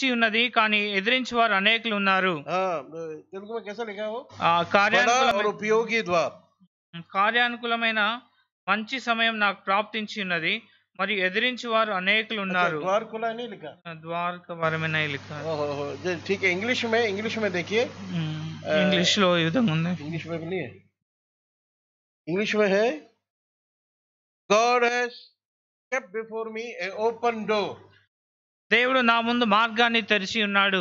ఇచ్చి ఉన్నది కానీ ఎదిరించి వారు అనేకులు ఉన్నారు కార్యానుకూలమైన కార్యానుకూలమైన మంచి సమయం నాకు ప్రాప్తించి ఉన్నది మరి ఎదిరించి వారు అనేకులు ఉన్నారు ద్వారక వరమైన ఇంగ్లీష్ మే ఇంగ్లీష్ మే దేఖియే ఇంగ్లీష్ లో ఈ విధంగా ఉంది ఇంగ్లీష్ మే ఇంగ్లీష్ మే హే God has kept before me a open దేవుడు నా ముందు మార్గాన్ని తెరిచి ఉన్నాడు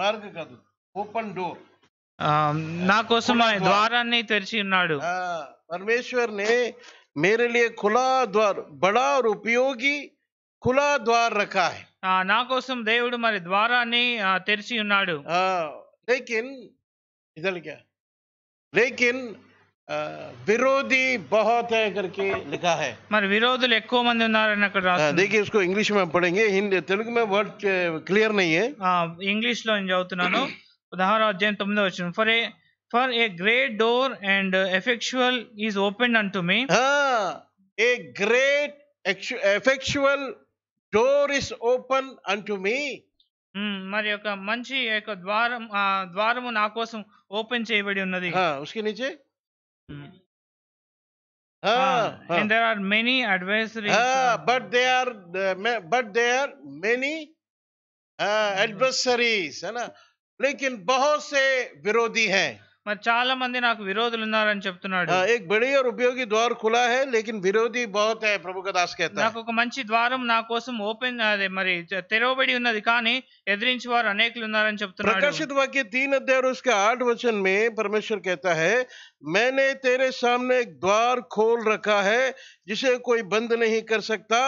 మార్గం కాదు ఓపెన్ డోర్ నా కోసం ద్వారాన్ని తెరిచి ఉన్నాడు పరమేశ్వర్ నే मेरे लिए खुला द्वार बड़ा और उपयोगी खुला द्वार నా కోసం దేవుడు మరి ద్వారాన్ని తెరిచి ఉన్నాడు లేకిన్ ఇదలిగా లేకిన్ विरोधी बहुत है करके लिखा है మరి విరోధులు ఎక్కువ మంది ఉన్నారని అక్కడ आ, రాస్తుంది देखिए इसको इंग्लिश में हम पढ़ेंगे हिंदी तेलुगु में वर्ड क्लियर नहीं है ఇంగ్లీష్ లో నేను చదువుతున్నాను పదహారు అధ్యాయం తొమ్మిదో వచ్చిన for a for a great door and effectual is open unto me हाँ, a great actu- effectual door is open unto me. మరి ఒక మంచి యొక్క ద్వారం ఆ ద్వారము నా కోసం ఓపెన్ చేయబడి ఉన్నది हाँ, उसके नीचे Uh, uh, and there are many adversaries. Uh, but they are, but they are many adversaries, है ना? लेकिन बहुत से विरोधी हैं. మరి చాలా మంది నాకు విరోధులు ఉన్నారు అని చెప్తున్నాడు. ఏక బడేయర్ ఉపయోగీ ద్వార్ खुला है लेकिन विरोधी बहुत है प्रभु का दास कहता है. నాకు ఒక మంచి ద్వారం నా కోసం ఓపెన్ అది మరి తెరోబడి ఉన్నది కానీ ఎదురించేవారు अनेకులు ఉన్నారు అని చెప్తున్నాడు. प्रकाशित వాక్య తీన అధ్యాయrosc के 8 वचन में परमेश्वर कहता है मैंने तेरे सामने एक द्वार खोल रखा है जिसे कोई बंद नहीं कर सकता.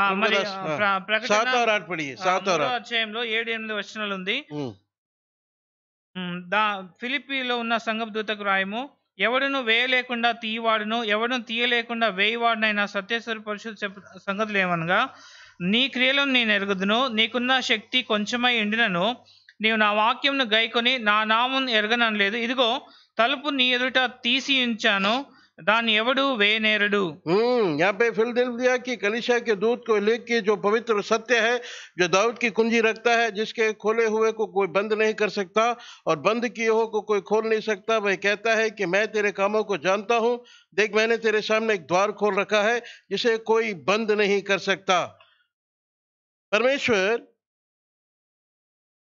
ఆ మరి ప్రకటన 7 అధ్యాయం లో 8 వచనంలో ఉంది. దా ఫిలిపీలో ఉన్న దూతకు రాయము ఎవడును వేయలేకుండా తీయవాడును ఎవడును తీయలేకుండా వేయవాడినైనా సత్యేశ్వర పరిషత్ చెప్ సంగతి లేవనగా నీ క్రియలను నేను ఎరుగుదును నీకున్న శక్తి కొంచెమై ఎండినను నీవు నా వాక్యంను గైకొని నా నామం ఎరగనలేదు ఇదిగో తలుపు నీ ఎదుట తీసి ఉంచాను दान वे नेरडू हम्म यहाँ पे दिल दिया कि कलिशा के दूत को लेख के जो पवित्र सत्य है जो दाऊद की कुंजी रखता है जिसके खोले हुए को कोई बंद नहीं कर सकता और बंद किए हो को कोई खोल नहीं सकता वह कहता है कि मैं तेरे कामों को जानता हूँ देख मैंने तेरे सामने एक द्वार खोल रखा है जिसे कोई बंद नहीं कर सकता परमेश्वर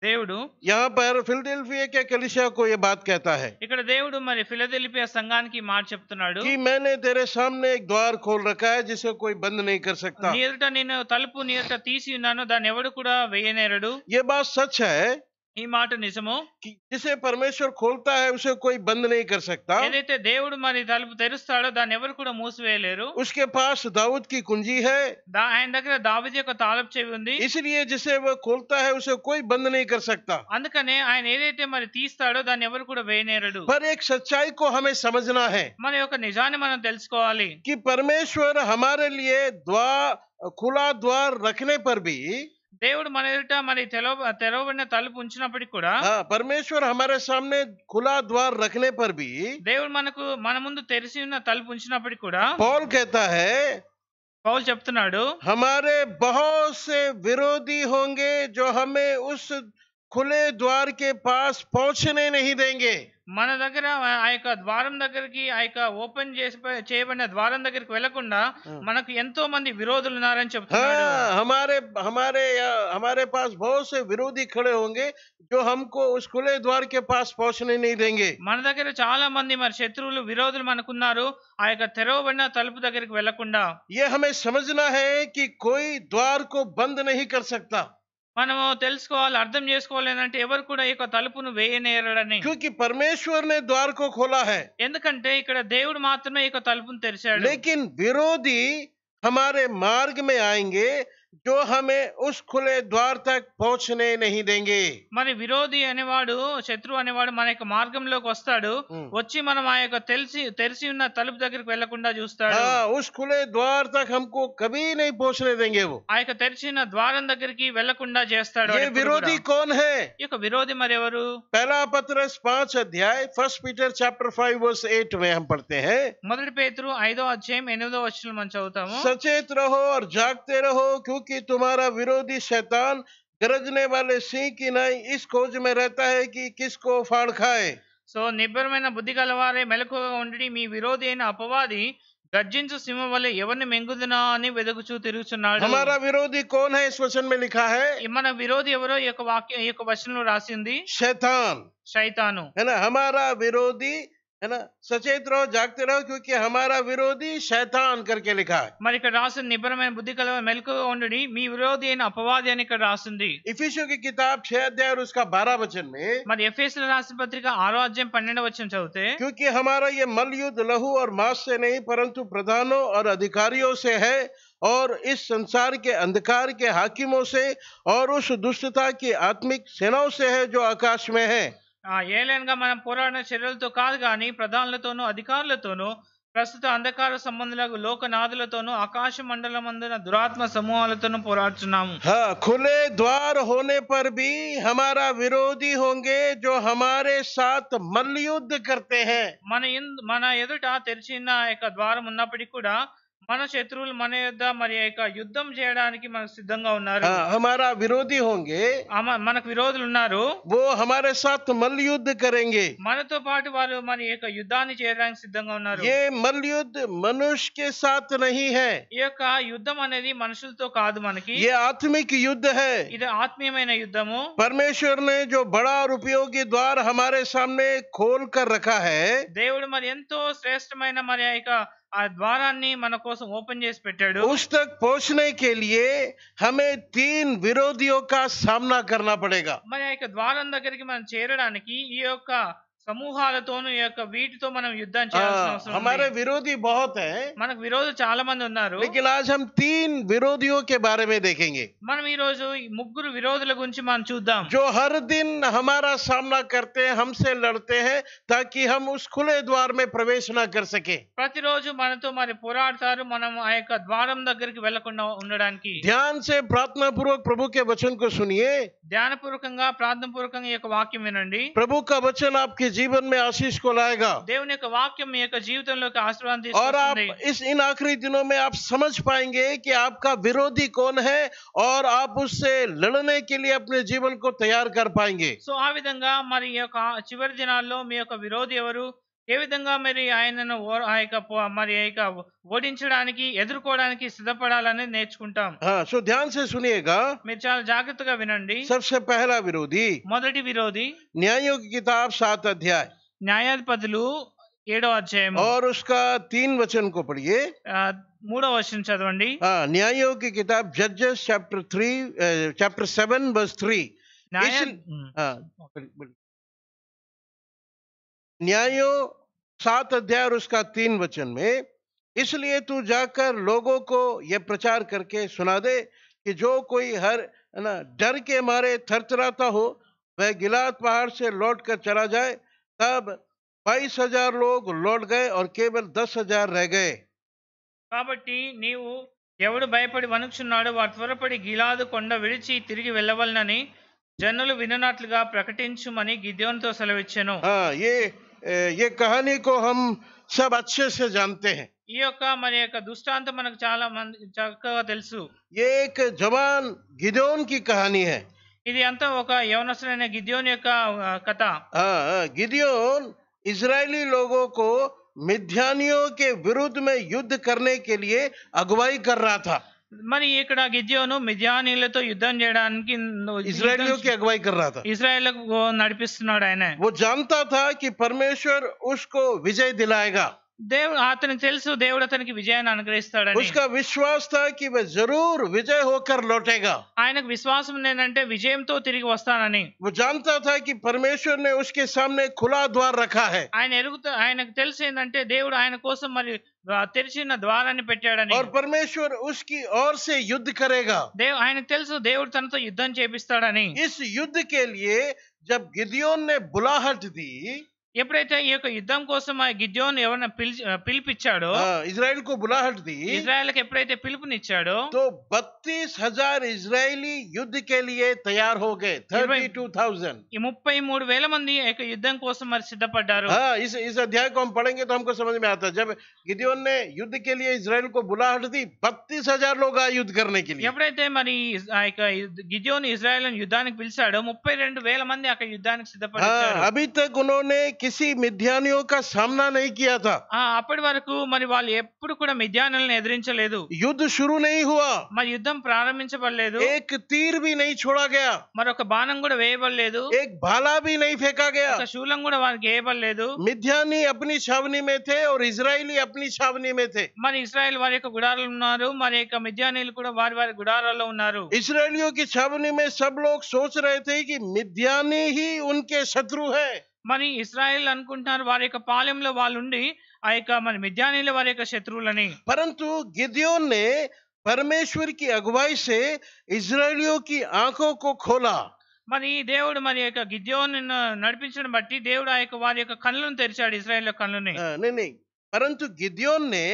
దేవుడు యహఫెర్ ఫిలడిల్ఫియా కే కలిశ్యా కో ఈ బాత్ కహతా హై ఇక్కడ దేవుడు మరి ఫిలడిల్ఫియా సంఘానికి మార్చి అప్తున్నాడు హి మేనే దేరే సామ్నే ఏక్ ద్వార్ ఖోల్ రఖా హై జైసే కోయ్ బంద్ నహీ కర్ సక్తా నియర్ దన్ ఇనో తల్పు నియర్ ద తీసి ఉన్నానో దానెవడు కుడా వెయనేరుడు యె బా సచ్ హై जिसे परमेश्वर खोलता है उसे कोई बंद नहीं कर सकता ఏదైతే దేవుడు మరి उसके पास दाऊद की कुंजी है इसलिए जिसे वह खोलता है उसे कोई बंद नहीं कर सकता అందుకనే आये ఏదైతే మరి पर एक सच्चाई को हमें समझना है मन యొక్క निजा మనం తెలుసుకోవాలి परमेश्वर हमारे लिए द्वार खुला द्वार रखने पर भी దేవుడు మనెడట మన తెల తెరువనే తలుపు ఉంచినప్పటికీ కూడా ఆ పరమేశ్వరు మనె సామనే కుల ద్వార rakhne par bhi దేవుడు మనకు మన ముందు తెరిసి ఉన్న తలుపు ఉంచినప్పటికీ కూడా paul कहता है paul చెప్తున్నాడు हमारे बहुत से विरोधी होंगे जो हमें उस खुले द्वार के पास पहुंचने नहीं देंगे मन दर द्वार दी आपन चयन द्वार दुंडा मन को विरोध हमारे हमारे हमारे पास बहुत से विरोधी खड़े होंगे जो हमको उस खुले द्वार के पास पहुंचने नहीं देंगे मन दर चाल मंदिर मैं शत्रु विरोध मन को आरवन तल दुंडा ये हमें समझना है की कोई द्वार को बंद नहीं कर सकता మనము తెలుసుకోవాలి అర్థం చేసుకోవాలేనంటే ఎవరు కూడా ఈ యొక్క తలుపును వేయనేరడని క్యూకి పరమేశ్వర్ నే ఖోలా హై ఎందుకంటే ఇక్కడ దేవుడు మాత్రమే ఈ యొక్క తలుపును తెరిచాడు లేకిన్ విరోధి హమారే మార్గ్ మే जो हमें उस खुले द्वार तक पहुंचने नहीं देंगे मन विरोधी अने शत्रु अने मन मार्ग ली मन आरसी तलब दूसरा उस खुले द्वार तक हमको कभी नहीं पहुंचने देंगे वो आरसी द्वार दी विरोधी कौन है विरोधी मर पहला पत्र पांच अध्याय first Peter chapter five verse eight में हम पढ़ते हैं मदर पेतर ऐदो अध्याय एनदो अच्छे मन चाहता हूँ सचेत रहो और जागते रहो क्योंकि क्योंकि तुम्हारा विरोधी शैतान गरजने वाले सिंह की नहीं इस खोज में रहता है कि किसको फाड़ खाए सो so, निबर में बुद्धि गल वाले मेलको उड़ी विरोधी अगर अपवादी हमारा विरोधी कौन है इस वचन में लिखा है मन विरोधी एवरो वाक्य वचन राशि शैतान शैतान है ना हमारा विरोधी है ना सचेत रहो जागते रहो क्योंकि हमारा विरोधी शैतान करके लिखा है మరి ఇక్కడ రాసిన నిబరమైన బుద్ధి కల మెలకువగా ఉండండి మీ విరోధి అయిన అపవాది అని ఇక్కడ రాసింది इफिसियों की किताब छह अध्याय और उसका बारह वचन में మరి ఎఫెసీయుల రాసిన పత్రిక 6వ అధ్యాయం 12వ वचन चलते क्योंकि हमारा ये मल युद्ध लहू और मांस से नहीं परंतु प्रधानों और अधिकारियों से है और इस संसार के अंधकार के हाकिमों से और उस दुष्टता की आत्मिक सेनाओं से है जो आकाश में है ఏలైనగా మనం పోరాడిన చర్యలతో కాదు కానీ ప్రధానులతోనూ అధికారులతోనూ ప్రస్తుత అంధకార సంబంధులకు లోకనాథులతోనూ ఆకాశ మండలం అందున దురాత్మ సమూహాలతోనూ పోరాడుతున్నాము ఖులే ద్వార్ హోనే పర్ భీ హమారా విరోధి హోంగే జో హమారే సాత్ యుద్ధ కర్తే హై మన మన ఎదుట తెరిచిన యొక్క ద్వారం ఉన్నప్పటికీ కూడా మనశత్రుల్ మనయద్ద మరియిక యుద్ధం చేయడానికి మన సిద్ధంగా ఉన్నారు. ఆహమరా విరోధి होंगे. ఆమ మనకు విరోదులు ఉన్నారు. वो हमारे साथ మల్ యుద్ధ karenge. మన తో పార్టీ వారు మనయిక యుద్ధాన్ని చేయడానికి సిద్ధంగా ఉన్నారు. ఏ మల్ యుద్ధ మనుష కే సాత్ నహీ హై. ఏక యుద్ధమనేది మనుషులతో కాదు మనకి. ఏ ఆత్మిక్ యుద్ధ హై. ఇది ఆత్మీయమైన యుద్ధము. పరమేశ్వర్ నే జో బడా రూపయో కి ద్వార్ హమారే సామ్నే ఖోల్ కర్ రఖా హై. దేవుడు మరియంతో శ్రేష్టమైన మరియిక ఆ ద్వారాని మన కోసము ఓపెన్ చేసి పెట్టాడు పుస్తక్ పోషణై కే liye हमे तीन विरोधियों का सामना करना पड़ेगा मैं एक द्वार अंदर करके मन చేరడానికి ఈ ఒక ಸಮೂಹಾತೋನು ಯಕ ವಿಟೋ ಮನಂ ಯುದ್ಧಂ ಚಯಾಚನಸೋ ಅಹಮರೆ ವಿರೋಧಿ ಬಹುತೇ ಮನಕ ವಿರೋಧ ಚಾಲ ಮಂದ್ ಉನ್ನಾರು ನಿಕ್ಕಲಸಂ 3 ವಿರೋಧಿಯೋಕೆ ಬಾರೆಮೆ ದೇಖೆಂಗೆ ಮನ ವಿರೋಧು ಮುಗ್ಗುರು ವಿರೋಧಲ ಗುಂಚಿ ಮನ ಚೂದಂ ಜೋಹರ್ದಿನ್ ಹಮಾರಾ ಸಾಮ್ನಾ ಕರ್ತೆ ಹಮ್ಸೆ ಲಡ್ತೆ ಹೈ ತಾಕಿ ಹಮ್ ಉಸ್ ಖುಲೇ ದ್ವಾರ ಮೇ ಪ್ರವೇಶನ ಕರ್ ಸಕೇ ಪ್ರತಿರೋಜು ಮನ ತೋ ಮರಿ ಪೋರಾಟಾರ್ ಮನಂ ಆಯಕ ದ್ವಾರಂ ದಕ್ಕರ್ಕಿ ವೆಲಕೊಂಡ ಉನ್ನಡಾಂಕಿ ಧ್ಯಾನ್ಸೆ ಪ್ರಾರ್ಥನಾ ಪೂರ್ವಕ ಪ್ರಭುಕೆ ವಚನ ಕೋ ಸುನಿಯೇ ಧ್ಯಾನ್ ಪೂರ್ವಕಂ ಗ ಪ್ರಾರ್ಥನಾ ಪೂರ್ವಕಂ ಯಕ ವಾಕ್ಯಂ ವಿನಂಡಿ ಪ್ರಭು ಕಾ ವಚನ ಆಪ್ಕೆ जीवन में आशीष को लाएगा దేవుని యొక్క వాక్యం మీ యొక్క జీవితంలోకి आशीर्वाद और आप इस इन आखिरी दिनों में आप समझ पाएंगे कि आपका विरोधी कौन है और आप उससे लड़ने के लिए अपने जीवन को तैयार कर पाएंगे सो आधा విధంగా మరి యొక్క చివరి దినాల్లో ఏ విధంగా మరి ఆయనను ఓడాయక పో అమ్మాయిక ఓడిించడానికి ఎదురుకోవడానికి సిద్ధపడాలని నేర్చుకుంటాం ఆ సో ధ్యాన్సే సునియగా మీరు చాల జాగృతగా వినండి సర్సే పేహలా విరోధి మోడెర్టి విరోధి న్యాయో గీతాబ్ 7 అధ్యాయం న్యాయ పదలు 7వ అధ్యాయం aur uska 3 वचन को पढ़िए 3వ వచనం చదవండి ఆ న్యాయో గీతబ్ జడ్జెస్ చాప్టర్ 3 చాప్టర్ 7 వస్ 3 న్యాయో सात अध्याय और उसका तीन वचन में इसलिए तू जाकर लोगों को यह प्रचार करके सुना दे कि जो कोई हर ना डर के मारे थरथराता हो वह गिलात पहाड़ से लौट कर चला जाए तब बाईस हजार लोग लौट गए और केवल दस हजार रह गए కాబట్టి నీవు ఎవడు భయపడి వణుకుచున్నాడో వారు త్వరపడి గిలాదు కొండ విడిచి తిరిగి వెళ్ళవలనని జనులు విననట్లుగా ప్రకటించుమని గిద్యోన్తో సెలవిచ్చాను ये कहानी को हम सब अच्छे से जानते हैं यो का मेरे का दुष्टांत मनक चाला मन चक्का को తెలు ఏక జబన్ గిదేయోన్ కి కథని హే ఇది అంత ఒక యవనసనే గిదేయోన్ యొక కథ ఆ గిదేయోన్ ఇజ్రాయిలీ لوگوں కో మిధ్యానియో కే విరుద్ మే యుద్ధ కర్నే కే liye అగవాయి కర్ రహా థా మరి ఇక్కడ గిద్యోను మిజానీలతో యుద్ధం చేయడానికి ఇజ్రాయెల్ की अगुवाई कर रहा था ఇజ్రాయెల్ को నడిపిస్తున్నాడు ఆయన वो जानता था कि परमेश्वर उसको विजय दिलाएगा దేవుడు అతను తెలుసు దేవుడు అతనికి విజయాన్ని అనుగ్రహిస్తాడని उसका विश्वास था कि वह जरूर विजय होकर लौटेगा ఆయనకు విశ్వాసం ఏంటంటే విజయంతో తిరిగి వస్తానని वो जानता था कि परमेश्वर ने उसके सामने खुला द्वार रखा है ఆయన ఎరుగుతా ఆయనకు తెలుసు ఏంటంటే దేవుడు ఆయన కోసం మరి రాతనిషిన ద్వారాని పెట్టాడని పూర్ పరమేశ్వరు उसकी ओर से युद्ध करेगा देव ఆయన తెలుసు దేవుడు తనతో యుద్ధం చేయిస్తాడని ఈస్ యుద్ధ కే liye जब गिदियॉन ने बुलाहट दी ఎప్రైతే ఈక యుద్ధం కోసం ఆ గిద్యోన్ ఎవరన పిలిపించాడు ఇజ్రాయెలు కో బులాహట్ ది ఇజ్రాయెలుకి ఎప్రైతే పిలుపుని ఇచ్చాడు సో 32000 ఇజ్రాయెలీ యుద్ధం కే liye తయారో gaye 32000 ఈ 33000 మంది ఒక యుద్ధం కోసం అర్ సిద్ధపడ్డారు ఆ ఇస్ ఇస్ అధ్యాయం పడेंगे तो हमको समझ में आता जब గిద్యోన్ నే యుద్ధం కే liye ఇజ్రాయెలు కో బులాహట్ ది 32000 లోగ ఆయుధ కర్నే కే liye ఎప్రైతే మరి ఆ గిద్యోన్ ఇజ్రాయెలు యుద్ధానికి పిలిచాడు 32000 మంది ఆ యుద్ధానికి సిద్ధపడిచారు అబిత కునోనే किसी मिध्यानियों का सामना नहीं किया था अपड़ वरकु मरी वाले एप्पुडु मिध्यानुलनु एदुरिंचलेदु युद्ध शुरू नहीं हुआ मर युद्ध प्रारंभिंचबडलेदु एक तीर भी नहीं छोड़ा गया मरोक बाणं कूडा वेयबडलेदु एक भाला भी नहीं फेंका गया ओक शूलं कूडा वारिकि वेयबडलेदु मिध्यानी अपनी छावनी में थे और इज्राइली अपनी छावनी में थे मर इज्राइल वारि यॉक्क गुडारलु उन्नारु मरि यॉक्क मिध्यानीलु कूडा वारि वारि गुडारल्लो उन्नारु इज्राइलियों की छावनी में सब लोग सोच रहे थे कि मिध्यानी ही उनके शत्रु है మరి ఇస్రాయల్ అనుకుంటున్నారు వారి యొక్క పాలెంలో వాళ్ళు ఉండి ఆ యొక్క మన మిద్యానీల వారి యొక్క శత్రువులని పరంతు గిద్యోన్నే పరమేశ్వరికి అగువాయిసే की अगुवाई से మరి దేవుడు మరి యొక్క గిద్యోన్ నడిపించడం బట్టి దేవుడు ఆ యొక్క వారి యొక్క కళ్ళను తెరిచాడు ఇజ్రాయల్ కళ్ళని పరంతు గిద్యోన్నే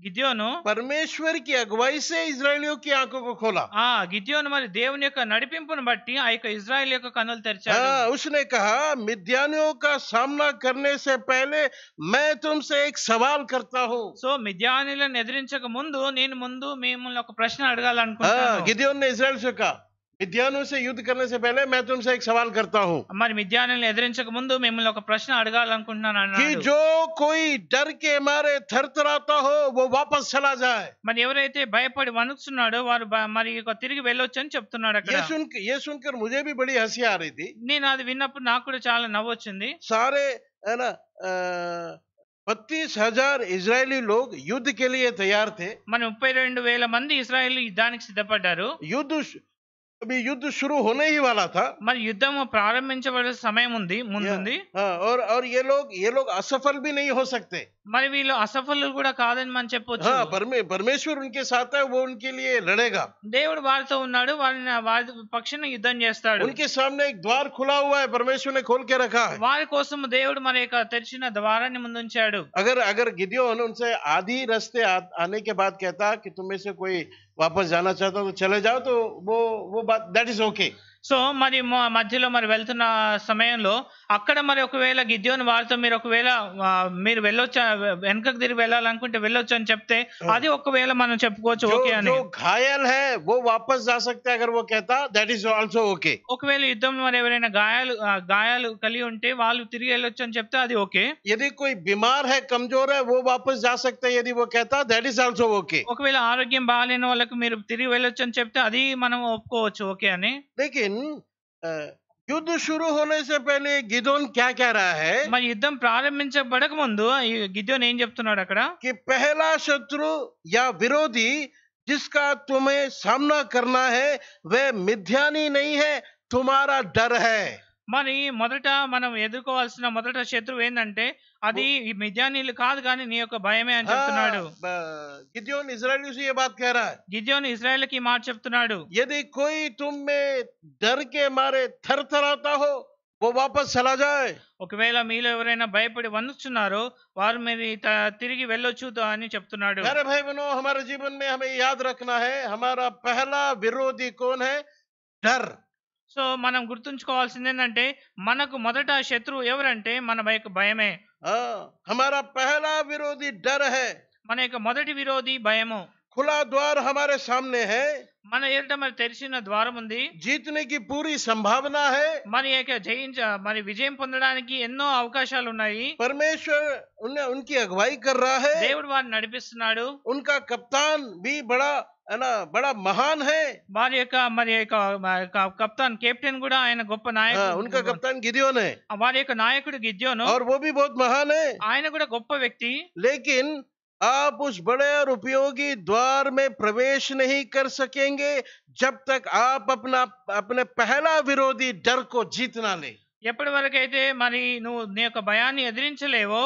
गिद्योन परमेश्वर की अगुवाई से इज्राइलियों की आंखों को खोला हाँ गिद्योन मारे देव ने का नड़पिंप बट्टी आई का इज्राइल का कनल तरचा हाँ उसने कहा मिद्यानियों का सामना करने से पहले मैं तुमसे एक सवाल करता हूँ सो so, मिद्यानी ने एदरिंच का नीन मुंदू मैं मुल्ला को प्रश्न अड़गा लान कुछ हाँ गिद्योन ने इज्राइल से कहा మిద్యాను సే యుద్ధ సవాల్ కర్తా హూ మరి మిద్యానుల్ని ఎదిరించక ముందు మిమ్మల్ని ఒక ప్రశ్న అడగాలనుకుంటున్నాను కి జో కోయి డర్ కే మారే థర్తరాతా హో వో వాపస్ చలా జాయ్ మరి ఎవరైతే భయపడి వణుకుతున్నాడో వారు మరి తిరిగి వెళ్ళొచ్చు అని చెప్తున్నాడు అక్కడ ये सुन ये सुनकर मुझे भी बड़ी हंसी आ నేను అది విన్నప్పుడు నాకు కూడా చాలా నవ్వు వచ్చింది సారే है ना बत्तीस ఇజ్రాయలీ लोग యుద్ధ కెలియే తయారు మన ముప్పై రెండు వేల మంది ఇస్రాయేల్ యుద్ధానికి సిద్ధపడ్డారు యుద్ధ अभी युद्ध शुरू होने ही वाला था మరి యుద్ధం ప్రారంభించబడే సమయం मुंदी ముందుంది और और ये लोग ये लोग असफल भी नहीं हो सकते మరి వీళ్ళు అసఫళ్లు కూడా కాదని మనం చెప్పుచ్చు ఆ పరమే పరమేశ్వరున్ కే saath hai wo unke liye ladega దేవుడు వాడుత ఉన్నారు వాళ్ళని వాది పక్షన యుద్ధం చేస్తాడు उनके सामने एक द्वार खुला हुआ है परमेश्वर ने खोल के रखा है వాల్ కోసం దేవుడు మరిక తరిసిన ద్వారాని ముందం చేాడు अगर अगर గిద్యోను उनसे आधी रास्ते आने के बाद कहता कि तुम में से कोई वापस जाना चाहता तो चले जाओ तो वो वो बात दैट इज ओके సో మరి మధ్యలో మరి వెళ్తున్న సమయంలో అక్కడ మరి ఒకవేళ గిద్యోని వాల్తా మీరు ఒకవేళ మీరు వెళ్ళొచ్చు ఎనకకి తిరిగి వెళ్ళాల అనుకుంటే వెళ్ళొచ్చుని చెప్తే అది ఒకవేళ మనం చెప్పుకోవచ్చు ఓకే అని సో గాయల్ है वो वापस जा सकता है अगर वो कहता दैट इज आल्सो ओके ఒకవేళ యుద్ధం మరి ఎవరైనా గాయాలు గాయాలు కలి ఉంటే వాలు తిరిగి వెళ్ళొచ్చుని చెప్తే అది ఓకే ఇది ਕੋਈ بیمار है कमजोर है वो वापस जा सकता है यदि वो कहता दैट इज आल्सो ओके ఒకవేళ ఆరోగ్యం బాలేన వాళ్ళకు మీరు తిరిగి వెళ్ళొచ్చుని చెప్తే అది మనం ఒప్పుకోవచ్చు ఓకే అని దేకే लेकिन युद्ध शुरू होने से पहले गिदोन क्या कह रहा है मैं युद्ध ప్రారంభించబడక मुझे గిదోన్ ఏం చెప్తున్నాడు कि पहला शत्रु या विरोधी जिसका तुम्हें सामना करना है वह मिथ्यानी नहीं है तुम्हारा डर है మరి మొదట మనం ఎదుర్కోవాల్సిన మొదట శత్రువు ఏంటంటే అది మిద్యానీలు కాదు కానీ నీ యొక్క భయమే అని చెప్తున్నాడు గిద్యోన్ ఇజ్రాయల్ से ये గిద్యోన్ ఇజ్రాయెల్ కి మాట చెప్తున్నాడు ఎది కోయి తుమ్మే में మారే థర్ मारे थरथराता हो वो वापस चला ఒకవేళ మీలో ఎవరైనా భయపడి వణుకుతున్నారో వారు మీరు తిరిగి వెళ్ళొచ్చు అని చెప్తున్నాడు मेरे भाई बहनों हमारे जीवन में हमें याद रखना है हमारा पहला विरोधी कौन है సో మనం గుర్తుంచుకోవాల్సింది ఏంటంటే మనకు మొదట శత్రువు ఎవరంటే మన యొక్క భయమే హమారా పహలా విరోధి డర్ హై మన యొక్క మొదటి విరోధి భయము ఖులా ద్వార హమారే సామ్నే హై మన ఎదుట మరి తెరిచిన ద్వారం ఉంది జీతనికి పూరి సంభావన హై మరి యొక్క జయించ మరి విజయం పొందడానికి ఎన్నో అవకాశాలు ఉన్నాయి పరమేశ్వర్ ఉనికి అగవాయి కర్ రా హై దేవుడు వారిని నడిపిస్తున్నాడు ఉన్కా కప్తాన్ బి బడా है ना बड़ा महान है వారి యొక్క మరి యొక్క కప్తాన్ కెప్టెన్ కూడా ఆయన గొప్ప నాయకుడు उनका कप्तान गिद्योन है వారి యొక్క నాయకుడు గిద్యోను और वो भी बहुत महान है ఆయన కూడా గొప్ప వ్యక్తి लेकिन आप उस बड़े और उपयोगी द्वार में प्रवेश नहीं कर सकेंगे जब तक आप अपना अपने पहला विरोधी डर को जीत ना ఎప్పటి వరకైతే మని ను నీక భయాన్ని ఎదురించలేవో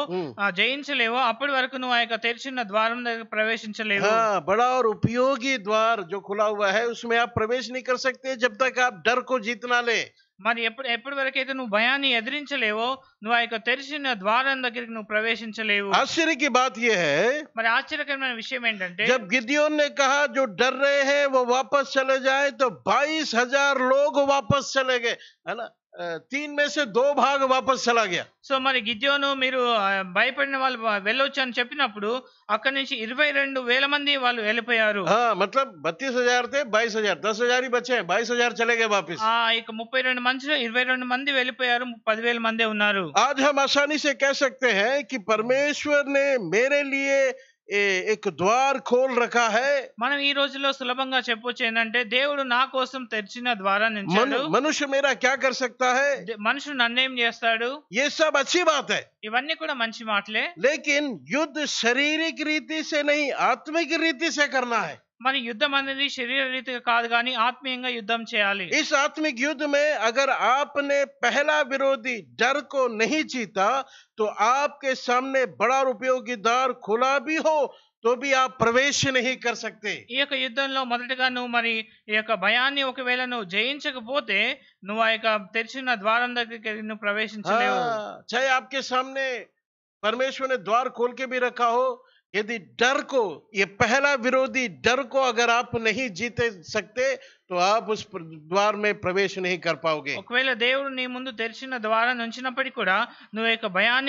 ఆ జయించలేవో అప్పటి వరకు ను ఆయక తెలిసిన ద్వారం దగ్గరికి ప్రవేశించలేవు ఆ బడా ర ఉపయోగీ ద్వారం జో کھلا ہوا ہے اس میں اپ પ્રવેશ نہیں کر سکتے جب تک اپ ڈر کو જીత نہ لیں మని ఎప్పటి వరకైతే ను భయం ని ఎదురించలేవో ను ఆయక తెలిసిన ద్వారం దగ్గరికి ను ప్రవేశించలేవు ఆశ్రికి baat ye hai mara acharakana vishayam entante jab gideon ne kaha jo dar rahe hai wo wapas chale jaye to 22000 log wapas chalenge hai na तीन में से दो भाग वापस चला गया सो मैं गिद्योन भयपड़ वालोचन चप्पू अच्छे इरवे रेल मंदिर वाले मतलब बत्तीस हजार थे बाईस हजार दस हजार ही बचे बाईस हजार चले गए वापस एक मुफ्ई रूम मंदिर इरवे रूम मंदिर वेल्पयार पद वेल मंदे उ आज हम आसानी से कह सकते हैं कि परमेश्वर ने मेरे लिए एक द्वार खोल रखा है मन सुलभंग देवड़ा द्वार मनुष्य मेरा क्या कर सकता है मनुष्य ये सब अच्छी बात है इवन मंटले लेकिन युद्ध शारीरिक रीति से नहीं आत्मिक रीति से करना है మరి యుద్ధమన్నది శారీరిక కాదు గాని ఆత్మీయంగా యుద్ధం చేయాలి ఈ సాత్మిక్ యుద్ధమే अगर आपने पहला विरोधी डर को नहीं जीता तो आपके सामने बड़ा रुपयो कीदार खुला भी हो तो भी आप प्रवेश नहीं कर सकते एक युद्धంలో మొదటగాను మరి ఈక భయాని ఒకవేళను జయించకపోతే ను ఒక తర్సిన ద్వారం దగ్గరకి వెను ప్రవేశించలేరు चाहे आपके सामने परमेश्वर ने द्वार खोल के भी रखा हो यदि डर को ये पहला विरोधी डर को अगर आप नहीं जीते सकते तो आप उस द्वार में प्रवेश नहीं कर पाओगे देवर नी मुझे द्वार ना भयान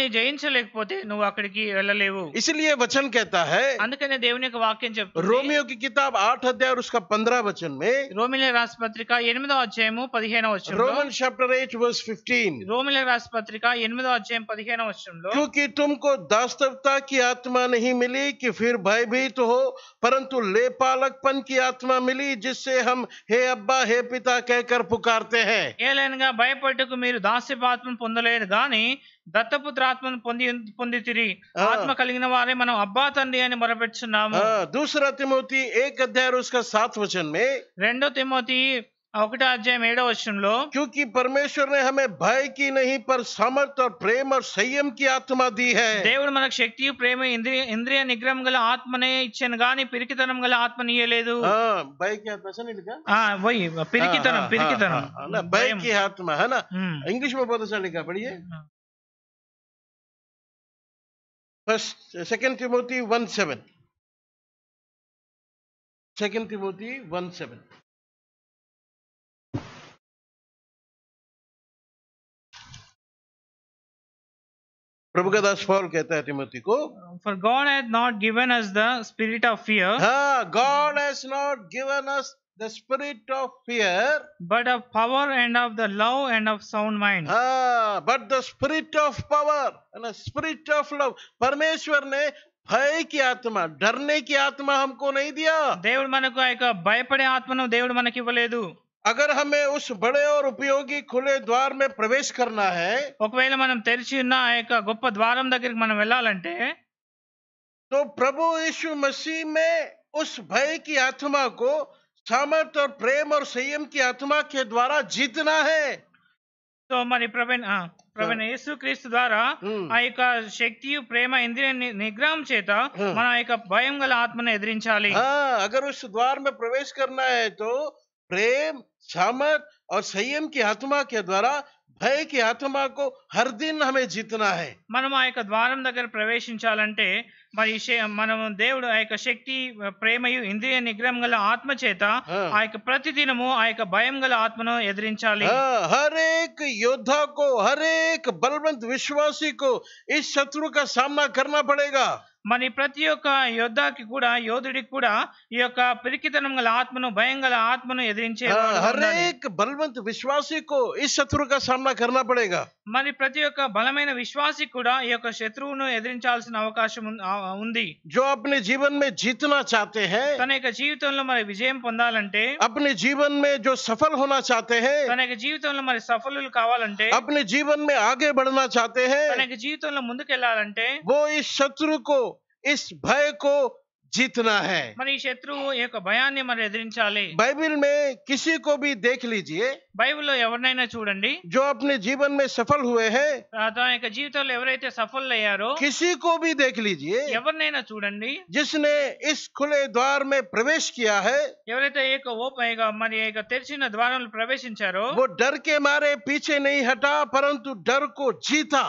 अल्ले इसलिए वचन कहता है अंकने देव वाक्य रोमियो की किताब आठ अध्याय उसका पंद्रह वचन में रोमिल राशि पत्रिका अध्याय पदहेनो वचन Roman chapter eight verse fifteen रोमिल राशि पत्रिका अध्याय पदहेनो वचन क्योंकि तुमको दास्तवता की आत्मा नहीं मिली कि फिर भयभीत हो परंतु ले पालकपन की आत्मा मिली जिससे हम हे अब्बा हे पिता कहकर पुकारते हैं भयपटक दास्यवात्म पानी दत्तपुत्रात्म पी आत्म कल वाले मन अब्बा तीन अरपे दूसरा तिमोती एक अध्याय उसका सात वचन में रेडो तिमोती ఒకటో అధ్యాయం ఏడో क्योंकि परमेश्वर ने हमें भय की नहीं पर समर्थ और प्रेम और संयम की आत्मा दी है देवड़ मन शक्ति प्रेम इंद्रिय ఇంద్రియ నిగ్రహం గల ఆత్మనే ఇచ్చాను గాని పిరికితనం गल आत्म ఇయ్యలేదు हाँ, भय की आत्मा ऐसा नहीं लिखा हाँ, ఆ भय की आत्मा है ना इंग्लिश में बहुत अच्छा लिखा पढ़िए first second Timothy one seven second Timothy one seven प्रभु का दास पॉल कहता है तिमोथी को for god has not given us the spirit of fear ha god has not given us the spirit of fear but of power and of the love and of sound mind ha but the spirit of power and the spirit of love परमेश्वर ने భయ కి ఆత్మ డర్నే కి ఆత్మ హమ్కో నహీ దియా దేవుడు మనకు ఆ యొక్క భయపడే ఆత్మను దేవుడు మనకి ఇవ్వలేదు अगर हमें उस बड़े और उपयोगी खुले द्वार में प्रवेश करना है गोप द्वार दिल्ली तो प्रभु यीशु मसीह में उस भय की आत्मा को सामर्थ और प्रेम और संयम की आत्मा के द्वारा जीतना है तो मरी प्रवीण प्रवीण यीशु क्रीस्त द्वारा आयुक्त शक्ति प्रेम इंद्रिय निग्रह चेत मन आयुक्त भय गल आत्म ने अगर उस द्वार में प्रवेश करना है तो प्रेम, क्षम और संयम की आत्मा के द्वारा भय की आत्मा को हर दिन हमें जीतना है मनमा एक द्वारमdagger प्रवेशించాలి అంటే మనం దేవుడి ఆయక శక్తి ప్రేమయ ఇంద్రియ నిగ్రహమల ఆత్మచేత ఆయక ప్రతిదినము ఆయక భయంగల ఆత్మను ఎదురించాలి హరేక యోధకో హరేక బలవంతు విశ్వాసికో ఈ శత్రుక सामना करना पड़ेगा మని ప్రతియొక్క యోद्धाకి కూడా యోధుడికి కూడా ఈ యొక్క పరికితనముల ఆత్మను భయంగల ఆత్మను ఎదురించేలా హరేక్ బలవంతు విశ్వాసికు ఈ శత్రుగా सामना करना पड़ेगा मणि ప్రతియొక్క బలమైన విశ్వాసి కూడా ఈ యొక్క శత్రువును ఎదురించాల్సిన అవకాశం ఉంది జోబ్ని జీవనమే જીતనా ચાહતે હૈ తનેక జీవతంలో మరి విజయం పొందాలంటే apne jeevan mein jo safal hona chahte hain తనేక జీవతంలో మరి સફળల కావాలంటే apne jeevan mein aage badhna chahte hain తనేక జీవతంలో ముందుకు వెళ్ళాలంటే वो इस शत्रु को इस भय को जीतना है मरी शत्रु एक भया ने मर एदरించాలి बाइबल में किसी को भी देख लीजिए बाइबल ఎవర్నైనా చూడండి जो अपने जीवन में सफल हुए हैं आदायक जीवतले ఎవరైతే సఫల్ అయ్యారో किसी को भी देख लीजिए ఎవర్నైనా చూడండి जिसने इस खुले द्वार में प्रवेश किया है ఎవరైతే ఏక ఓపైగా మరి ఏక తెరిచిన ద్వారంలో ప్రవేశించారో वो डर के मारे पीछे नहीं हटा परंतु डर को जीता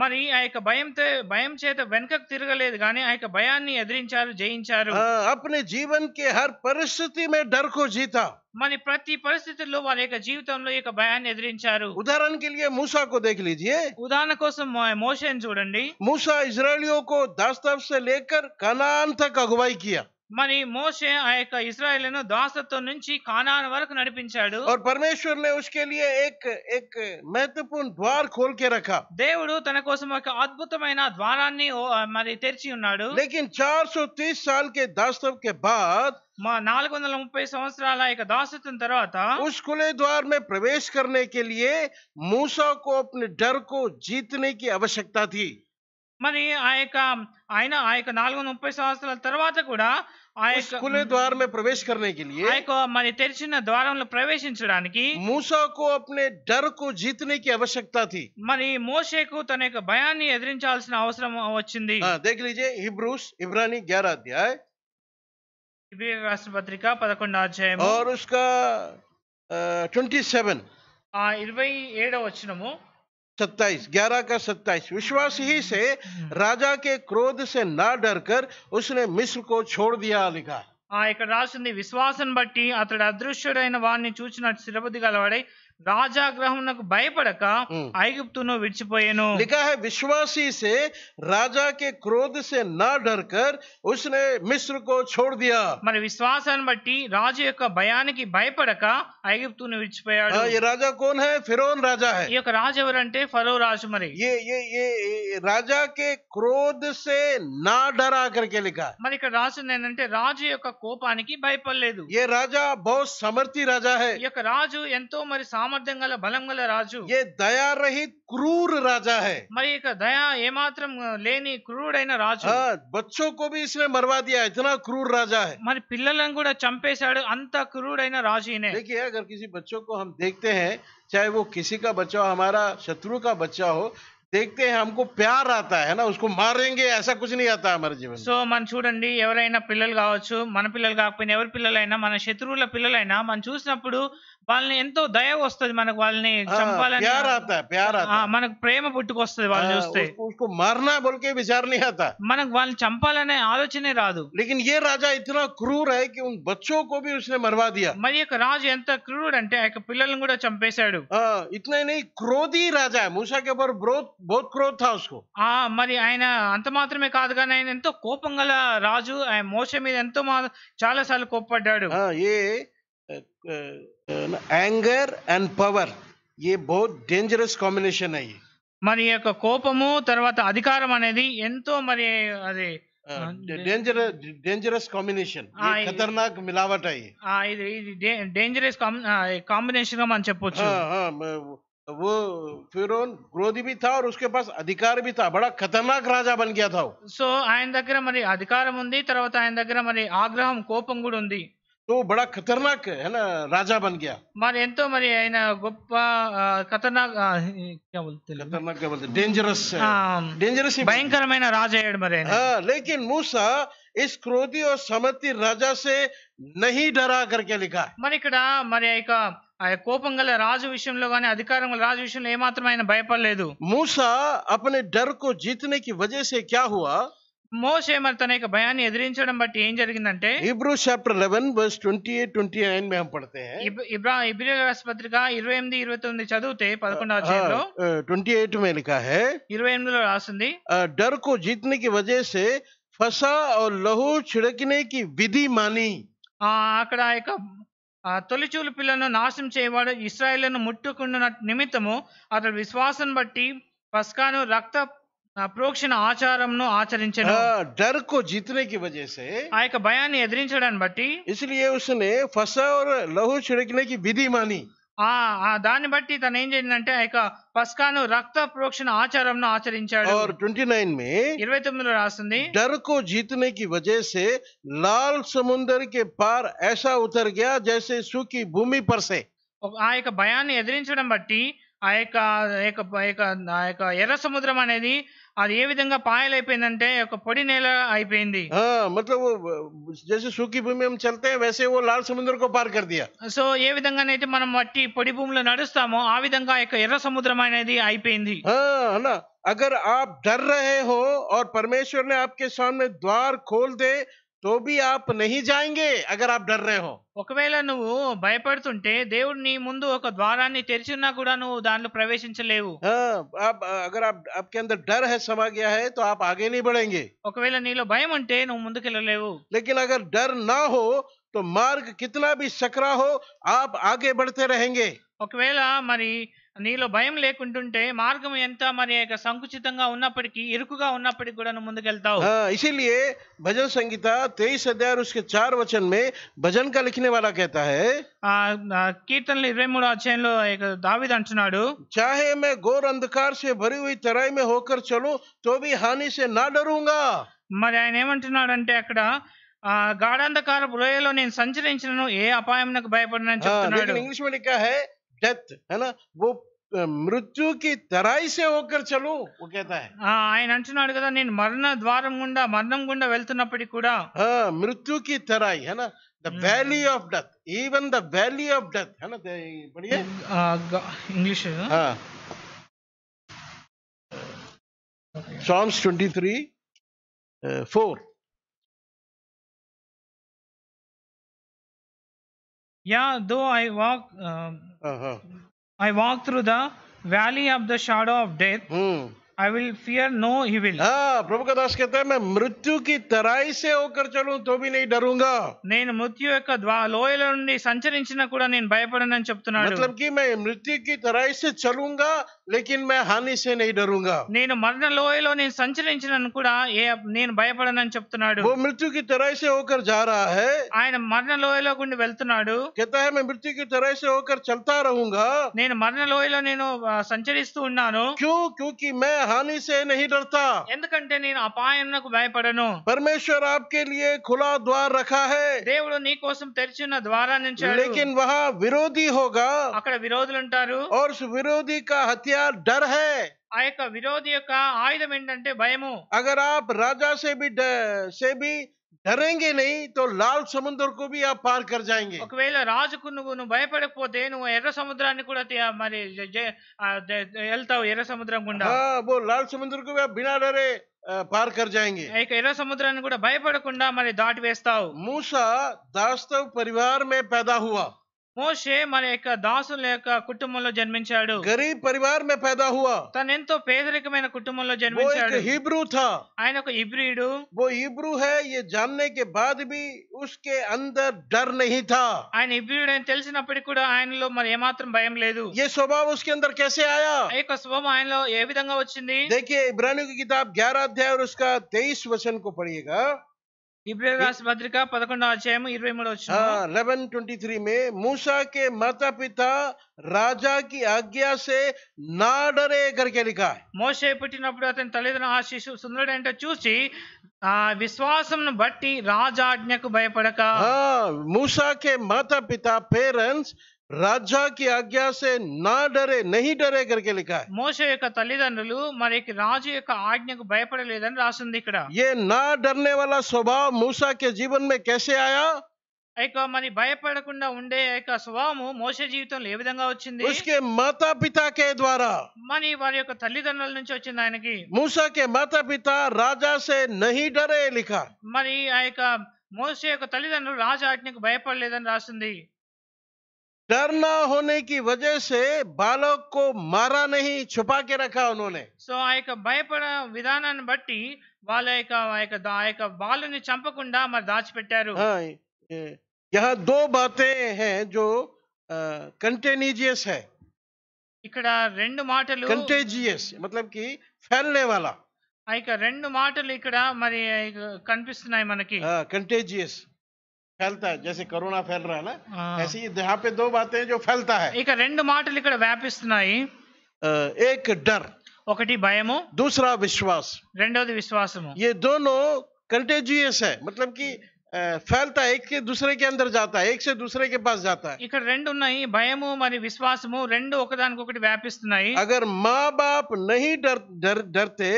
మరి ఆ యొక్క భయంతో భయం చేత వెనకకు తిరగలేదు కానీ ఆ యొక్క భయాన్ని ఎదిరించారు జయించారు అప్నే జీవన్ కే హర్ పరిస్థితి మే డర్ కో జీతా మరి ప్రతి పరిస్థితుల్లో వారి యొక్క జీవితంలో యొక్క భయాన్ని ఎదిరించారు ఉదాహరణకి लिए मूसा को देख लीजिए उदाहरण కోసం మోషేని చూడండి మూసా ఇజ్రాయెలియో को दास्ताव से लेकर कनान तक अगुवाई किया మరి మోషే ఆ ఇజ్రాయేలీను దాసత్వం నుంచి కనానా వరకు నడిపించాడు. పరమేశ్వరునే उसके लिए एक एक महत्वपूर्ण द्वार खोल के रखा. దేవుడు తన కోసం ఒక అద్భుతమైన ద్వారాన్ని మరి తెరిచి ఉన్నాడు. లేకిన్ 430 साल के दासत्व के बाद 430 సంవత్సరాల ఆక దాస్యత్వం తర్వాత उस खुले द्वार में प्रवेश करने के लिए मूसा को अपने डर को जीतने की आवश्यकता थी. మరి ఆ యొక్క ఆయన ఆ యొక్క నాలుగు వందల ముప్పై సంవత్సరాల తర్వాత కూడా ఆ యొక్క खुले ప్రవేశ में प्रवेश ఆ యొక్క మరి తెరిచిన ద్వారంలో ప్రవేశించడానికి मूसा को డర్ కు को जीतने మరి మోసేకు తన యొక్క భయాన్ని ఎదిరించాల్సిన అవసరం వచ్చింది हाँ, देख హిబ్రూస్ हिब्रूस इब्रानी రాష్ట్ర పత్రిక పదకొండు అధ్యాయం ట్వంటీ సెవెన్ ఆ ఇరవై ఏడవ వచ్చినము सत्ताईस ग्यारह का सत्ताईस विश्वास ही से राजा के क्रोध से ना डरकर उसने मिस्र को छोड़ दिया लिखा इक ఇక్కడ రాసింది విశ్వాసం బట్టి అతడు అదృశ్యుడైన వాడిని सिरपति స్థిరబుద్ధి రాజా గ్రహమునకు భయపడక ఐగుప్తును విడిచిపోయెను ఇక విశ్వాసిసే raja కే క్రోధసే నా భర్కర్ ఉస్నే మిస్ర్ కో చోడ్ దియా మని విశ్వాసాని బట్టి రాజు యొక్క భయానికి భయపడక ఐగుప్తును విడిచిపోయాడు ఆ ఈ రాజు ఎవరు ఫారోన్ రాజు ఆయ్ ఒక రాజువరంటే ఫారో రాజు మరి ఏ ఏ ఏ రాజు కే క్రోధసే నా డరా కర్కే లిక మని ఇక్కడ రాజు అంటే రాజు యొక్క కోపానికి భయపడలేదు ఏ రాజు బౌ సమర్తి రాజు హై ఒక రాజు ఎంతో మరి మర్దంగల బలంగల రాజు ఏ దయరహిత క్రూరు রাজা ہے۔ మరి దయ ఏ మాత్రం లేని క్రూరైన రాజు. అచ్చ బచ్చో కో బి ఇస్మే మర్వా దియా ఇత్నా క్రూర রাজা ہے۔ మరి పిల్లలని కూడా చంపేశాడు అంత క్రూరైన రాజీనే. देखिए अगर किसी बच्चों को हम देखते हैं चाहे वो किसी का बच्चा हो हमारा शत्रु का बच्चा हो देखते हैं हमको प्यार आता है है ना उसको मारेंगे ऐसा कुछ नहीं आता है मर्जी में। సో మన చూడండి ఎవరైనా పిల్లలు కావచ్చు మన పిల్లలు కాకపోయినా ఎవర పిల్లలైనా మన శత్రువుల పిల్లలైనా మనం చూసినప్పుడు వాళ్ళని ఎంతో దయ వస్తుంది మనకు వాళ్ళని చంపాలని మనకు ప్రేమ పుట్టుకొస్తుంది వాళ్ళు చూస్తే మరణ బొలికే విచారణ మనకు వాళ్ళని చంపాలనే ఆలోచనే రాదు లేకిన్ ఏ రాజా ఇతనా క్రూర్ హై కి బచ్చో కో భీ ఉస్నే మర్వా దియా మరి యొక్క రాజు ఎంత క్రూర్ అంటే ఆ పిల్లల్ని కూడా చంపేశాడు ఇట్లా క్రోధి రాజా మూసా కే బ్రోత్ బోత్ క్రోధ్ థా ఉస్కో ఆ మరి ఆయన అంత మాత్రమే కాదు కానీ ఆయన ఎంతో కోపం గల రాజు ఆయన మోస మీద ఎంతో చాలా సార్లు కోప్పడ్డాడు ఏ యాంగర్ అండ్ పవర్ ఈ బోత్ డేంజరస్ కాంబినేషన్ అయ్యి మరి యొక్క కోపము తర్వాత అధికారం అనేది ఎంతో మరి అది డేంజరస్ డేంజరస్ కాంబినేషన్ ఖతర్నాక్ మిలావట్ అయ్యి ఇది ఇది డేంజరస్ కాంబినేషన్ గా మనం చెప్పొచ్చు वो फिरौन क्रोधी भी था और उसके पास సో ఆయన దగ్గర మరి అధికారం ఉంది తర్వాత ఆయన దగ్గర మరి ఆగ్రహం కోపం కూడా ఉంది तो बड़ा खतरनाक है ना राजा बन गया मारे तो मारे है ना गुप्पा खतरनाक क्या बोलते हैं खतरनाक क्या बोलते हैं डेंजरस डेंजरस हाँ। ही भयंकर में ना राजा एड मरे हाँ लेकिन मूसा इस क्रोधी और समर्थी राजा से नहीं डरा करके लिखा मारे कड़ा मारे एक कोपंगल राज विषय में अधिकार राज विषय में भयपड़ मूसा अपने डर को जीतने की वजह से क्या हुआ మోసే మరి తన యొక్క భయాన్ని ఎదిరించడం బట్టి ఏం జరిగిందంటే Hebrew chapter eleven verse twenty eight twenty nine మేము పడితే ఇబ్రా ఇబ్రియ పత్రిక ఇరవై ఎనిమిది ఇరవై తొమ్మిది చదివితే పదకొండు ట్వంటీ ఎయిట్ మేలికా ఇరవై ఎనిమిది రాస్తుంది uh, డర్కు జీత్నికి వజేసే ఫసా ఆర్ లహు చిడకినే కి విధి మాని అక్కడ యొక్క తొలిచూలు పిల్లలను నాశనం చేయవాడు ఇస్రాయిల్ను ముట్టుకున్న నిమిత్తము అతడు విశ్వాసం బట్టి పస్కాను రక్త ప్రోక్షణ ఆచారంను ఆచరించడం డర్ కో జీతనే కి వజేసే ఆ యొక్క భయాన్ని ఎదిరించడాన్ని బట్టి इसलिए उसने లహు और लहू छिड़कने की ఆ ఆ దాన్ని బట్టి తను ఏం చేసిందంటే ఆ యొక్క పస్కాను రక్త ప్రోక్షణ ఆచారంను ఆచరించాడు ట్వంటీ నైన్ మే ఇరవై తొమ్మిదిలో రాస్తుంది డర్ కో జీతనే కి వజేసే లాల్ సముందర్ समुंदर పార్ ఐసా ఉతర్ గ్యా జైసే సూకి భూమి పర్సే ఆ యొక్క భయాన్ని ఎదిరించడం బట్టి ఆ యొక్క ఆ యొక్క ఎర్ర సముద్రం అనేది అది ఏ విధంగా పాయలైపోయిందంటే ఒక పొడి నేల అయిపోయింది हाँ मतलब वो जैसे सूखी भूमि हम चलते हैं वैसे సో ఏ విధంగా అయితే మనం మట్టి పొడి భూమిలో నడుస్తామో ఆ విధంగా యొక్క ఎర్ర సముద్రం అనేది అయిపోయింది అగర్ ఆప్ డర్ రహే హో डर रहे हो और परमेश्वर ने तो भी आप नहीं जाएंगे अगर आप डर रहे हो ఒకవేళ हाँ, अगर आप आपके अंदर डर है समा गया है तो आप आगे नहीं बढ़ेंगे नीलो भय భయం लेकिन अगर डर ना हो तो मार्ग कितना भी सकरा हो आप आगे बढ़ते रहेंगे मरी నీలో భయం లేకుంటుంటే మార్గం ఎంత మరి సంకుచితంగా ఉన్నప్పటికీ ఇరుకుగా ఉన్నప్పటికీ కూడా నువ్వు ముందుకెళ్తావు इसीलिए భజన సంగీత तेईस अध्याय और उसके चार वचन में भजन का लिखने वाला कहता కీర్తనలు ఇరవై మూడు అధ్యాయంలో దావిద్ అంటున్నాడు చాహే మే గోర్ అంధకార్ సే భరి हुई तराई में होकर चलूं तो भी हानि से ना మరి ఆయన ఏమంటున్నాడు అంటే అక్కడ గాఢాంధకార లోయలో నేను సంచరించినను ఏ అపాయం నాకు భయపడిన చెప్తున్నాడు ఇంగ్లీష్ में लिखा है डेथ మృత్యుకి తెరాయిసే ఒకరు చలు ఒకేత ఆయన అంటున్నాడు కదా నేను మరణ ద్వారం గుండా మరణం గుండా వెళ్తున్నప్పటికీ కూడా మృత్యుకి తెరాయి హనా the valley of death even the valley of death హనా English psalms twenty three four yea though I walk I walk through the valley of the shadow of death. Hmm. I will fear no evil. हाँ प्रभु का दास कहता है मैं మృత్యు की తరాయి से होकर चलूं तो भी नहीं डरूंगा నేను మృత్యు యొక్క ద్వా లోయల నుండి సంచరించినా కూడా నేను భయపడనని చెప్తున్నాడు मतलब कि मैं मृत्यु की तराई से चलूंगा लेकिन मैं हानि से नहीं डरूंगा. నేను మరణ లోయలో నేను సంచరించినను కూడా నేను భయపడనని చెప్తున్నాడు. మృత్యుకి తరైసే होकर जा रहा है. ఆయన మరణ లోయకు వెళ్తున్నాడు. కతాయ నేను మృత్యుకి తరైసే होकर चलता रहूंगा. నేను మరణ లోయలో నేను సంచరిస్తూ ఉన్నాను. क्यों क्योंकि मैं हानि से नहीं डरता. ఎందుకంటే నేను అపాయనକୁ భయపడను. పరమేశ్వర aapke liye khula dwar rakha hai. దేవుడి నికోసం తెరిచిన ద్వారం నుంచి. लेकिन वह विरोधी होगा. అక్కడ విరోదులు ఉంటారు. ఓర్స్ విరోధి కా హత్య भैया डर है आयका विरोधी का आयुधम एंटे अगर आप राजा से भी डर, से भी डरेंगे नहीं तो लाल समुद्र को भी आप पार कर जाएंगे राज बिना डरे पार कर जाएंगे एक ने समुद्रा भयपड़ा मरी दाट वेस्ता मूसा दास्तव परिवार में पैदा हुआ మోషే మన యొక్క దాసుల యొక్క కుటుంబంలో జన్మించాడు గరీబ్ పరివార్ మే పేదా హువా తన ఎంతో పేదరికమైన కుటుంబంలో జన్మించాడు హిబ్రూ థా ఆయన ఒక ఇబ్రీడు వో हिब्रू హై యే जानने కే బాద్ బి ఉస్కే అందర్ డర్ నహీ థా ఆయన ఇబ్రీడు అని తెలిసినప్పటికీ కూడా ఆయనలో మరి ఏ మాత్రం భయం లేదు ये स्वभाव उसके अंदर कैसे आया एक स्वभाव ఆయనలో ఏ విధంగా వచ్చింది దేఖియే इब्रानियों की किताब 11 अध्याय और उसका 23 वचन को ఇబ్రాహిం పత్రిక పదకొండవ అధ్యాయం ఇరవై మూడు వచ్చిన లెవెన్ ట్వంటీ త్రీ మే పుట్టినప్పుడు అతని తల్లిదండ్రులు ఆ శిశువు సుందరుడంటే చూసి ఆ విశ్వాసంను బట్టి రాజాజ్ఞకు భయపడక మూసాకే मूसा పిత పేరెంట్స్ రాజా కి ఆజ్ఞాసే నా డరే నహి డరే కరికే లిఖా మోస యొక్క తల్లిదండ్రులు మరికి రాజు యొక్క ఆజ్ఞకు భయపడలేదని రాసింది ఇక్కడ ఏ నా డర్నే వల్ల స్వభావ మూసా కే జీవన్ మే కేసే ఆయా ఇక మరి భయపడకుండా ఉండే యొక్క స్వభావము మోస జీవితంలో ఏ విధంగా వచ్చింది ఉస్కే మాతా పితాకే ద్వారా మరి వారి యొక్క తల్లిదండ్రుల నుంచి వచ్చింది ఆయనకి మూసాకే మాతా పిత రాజాసే నహి డరే లిఖా మరి ఆ యొక్క మోస యొక్క తల్లిదండ్రులు రాజా ఆజ్ఞకు భయపడలేదని రాసింది डर होने की वजह से बालक को मारा नहीं छुपा के रखा उन्होंने सो आयुक्त भयपड़ विधान बट्टी वाले बाल ने चंपक मैं दाचपेटर हाँ, यहाँ दो बातें हैं जो कंटेनिजियस है इकड़ा रेटल कंटेजियस मतलब की फैलने वाला आयुक्त रेंडु इकड़ा मरी कंपिस्ट मन की हाँ कंटेजियस फैलता है जैसे कोरोना फैल रहा है ना हाँ। ऐसे ये यहाँ पे दो बातें जो फैलता है एक रेंड माट लिखकर व्यापिस्त नहीं एक डर ओकटी भयमो दूसरा विश्वास रेंडो दे विश्वास मो ये दोनों कंटेजियस है मतलब कि फैलता है एक के दूसरे के अंदर जाता है एक से दूसरे के पास जाता है इकड़ रेंडो नहीं भयमो मरी विश्वास मो रेंडो ओकदान को कटी व्यापिस्त नहीं अगर माँ बाप नहीं डरते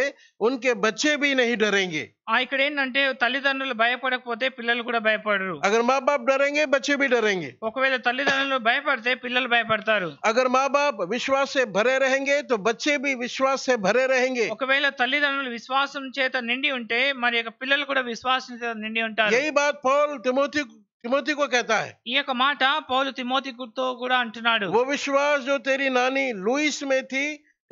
उनके बच्चे भी नहीं डरेंगे ఆ ఇక్కడ ఏంటంటే తల్లిదండ్రులు భయపడకపోతే పిల్లలు కూడా భయపడరు. अगर मां-बाप डरेंगे बच्चे भी डरेंगे. ఒకవేళ తల్లిదండ్రులు భయపడితే పిల్లలు భయపడతారు. अगर मां-बाप विश्वास से भरे रहेंगे तो बच्चे भी विश्वास से भरे रहेंगे. ఒకవేళ తల్లిదండ్రులు విశ్వాసంతో నిండి ఉంటై మరి పిల్లలు కూడా విశ్వాసంతో నిండి ఉంటారు. యెహోవా పాల్ తిమోతి తిమోతి కో కహతా హై. ఏకమాట పాల్ తిమోతి కు తో కూడా అంటునాడు. ఓ విశ్వాస జో తేరి నాని లూయిస్ మే థీ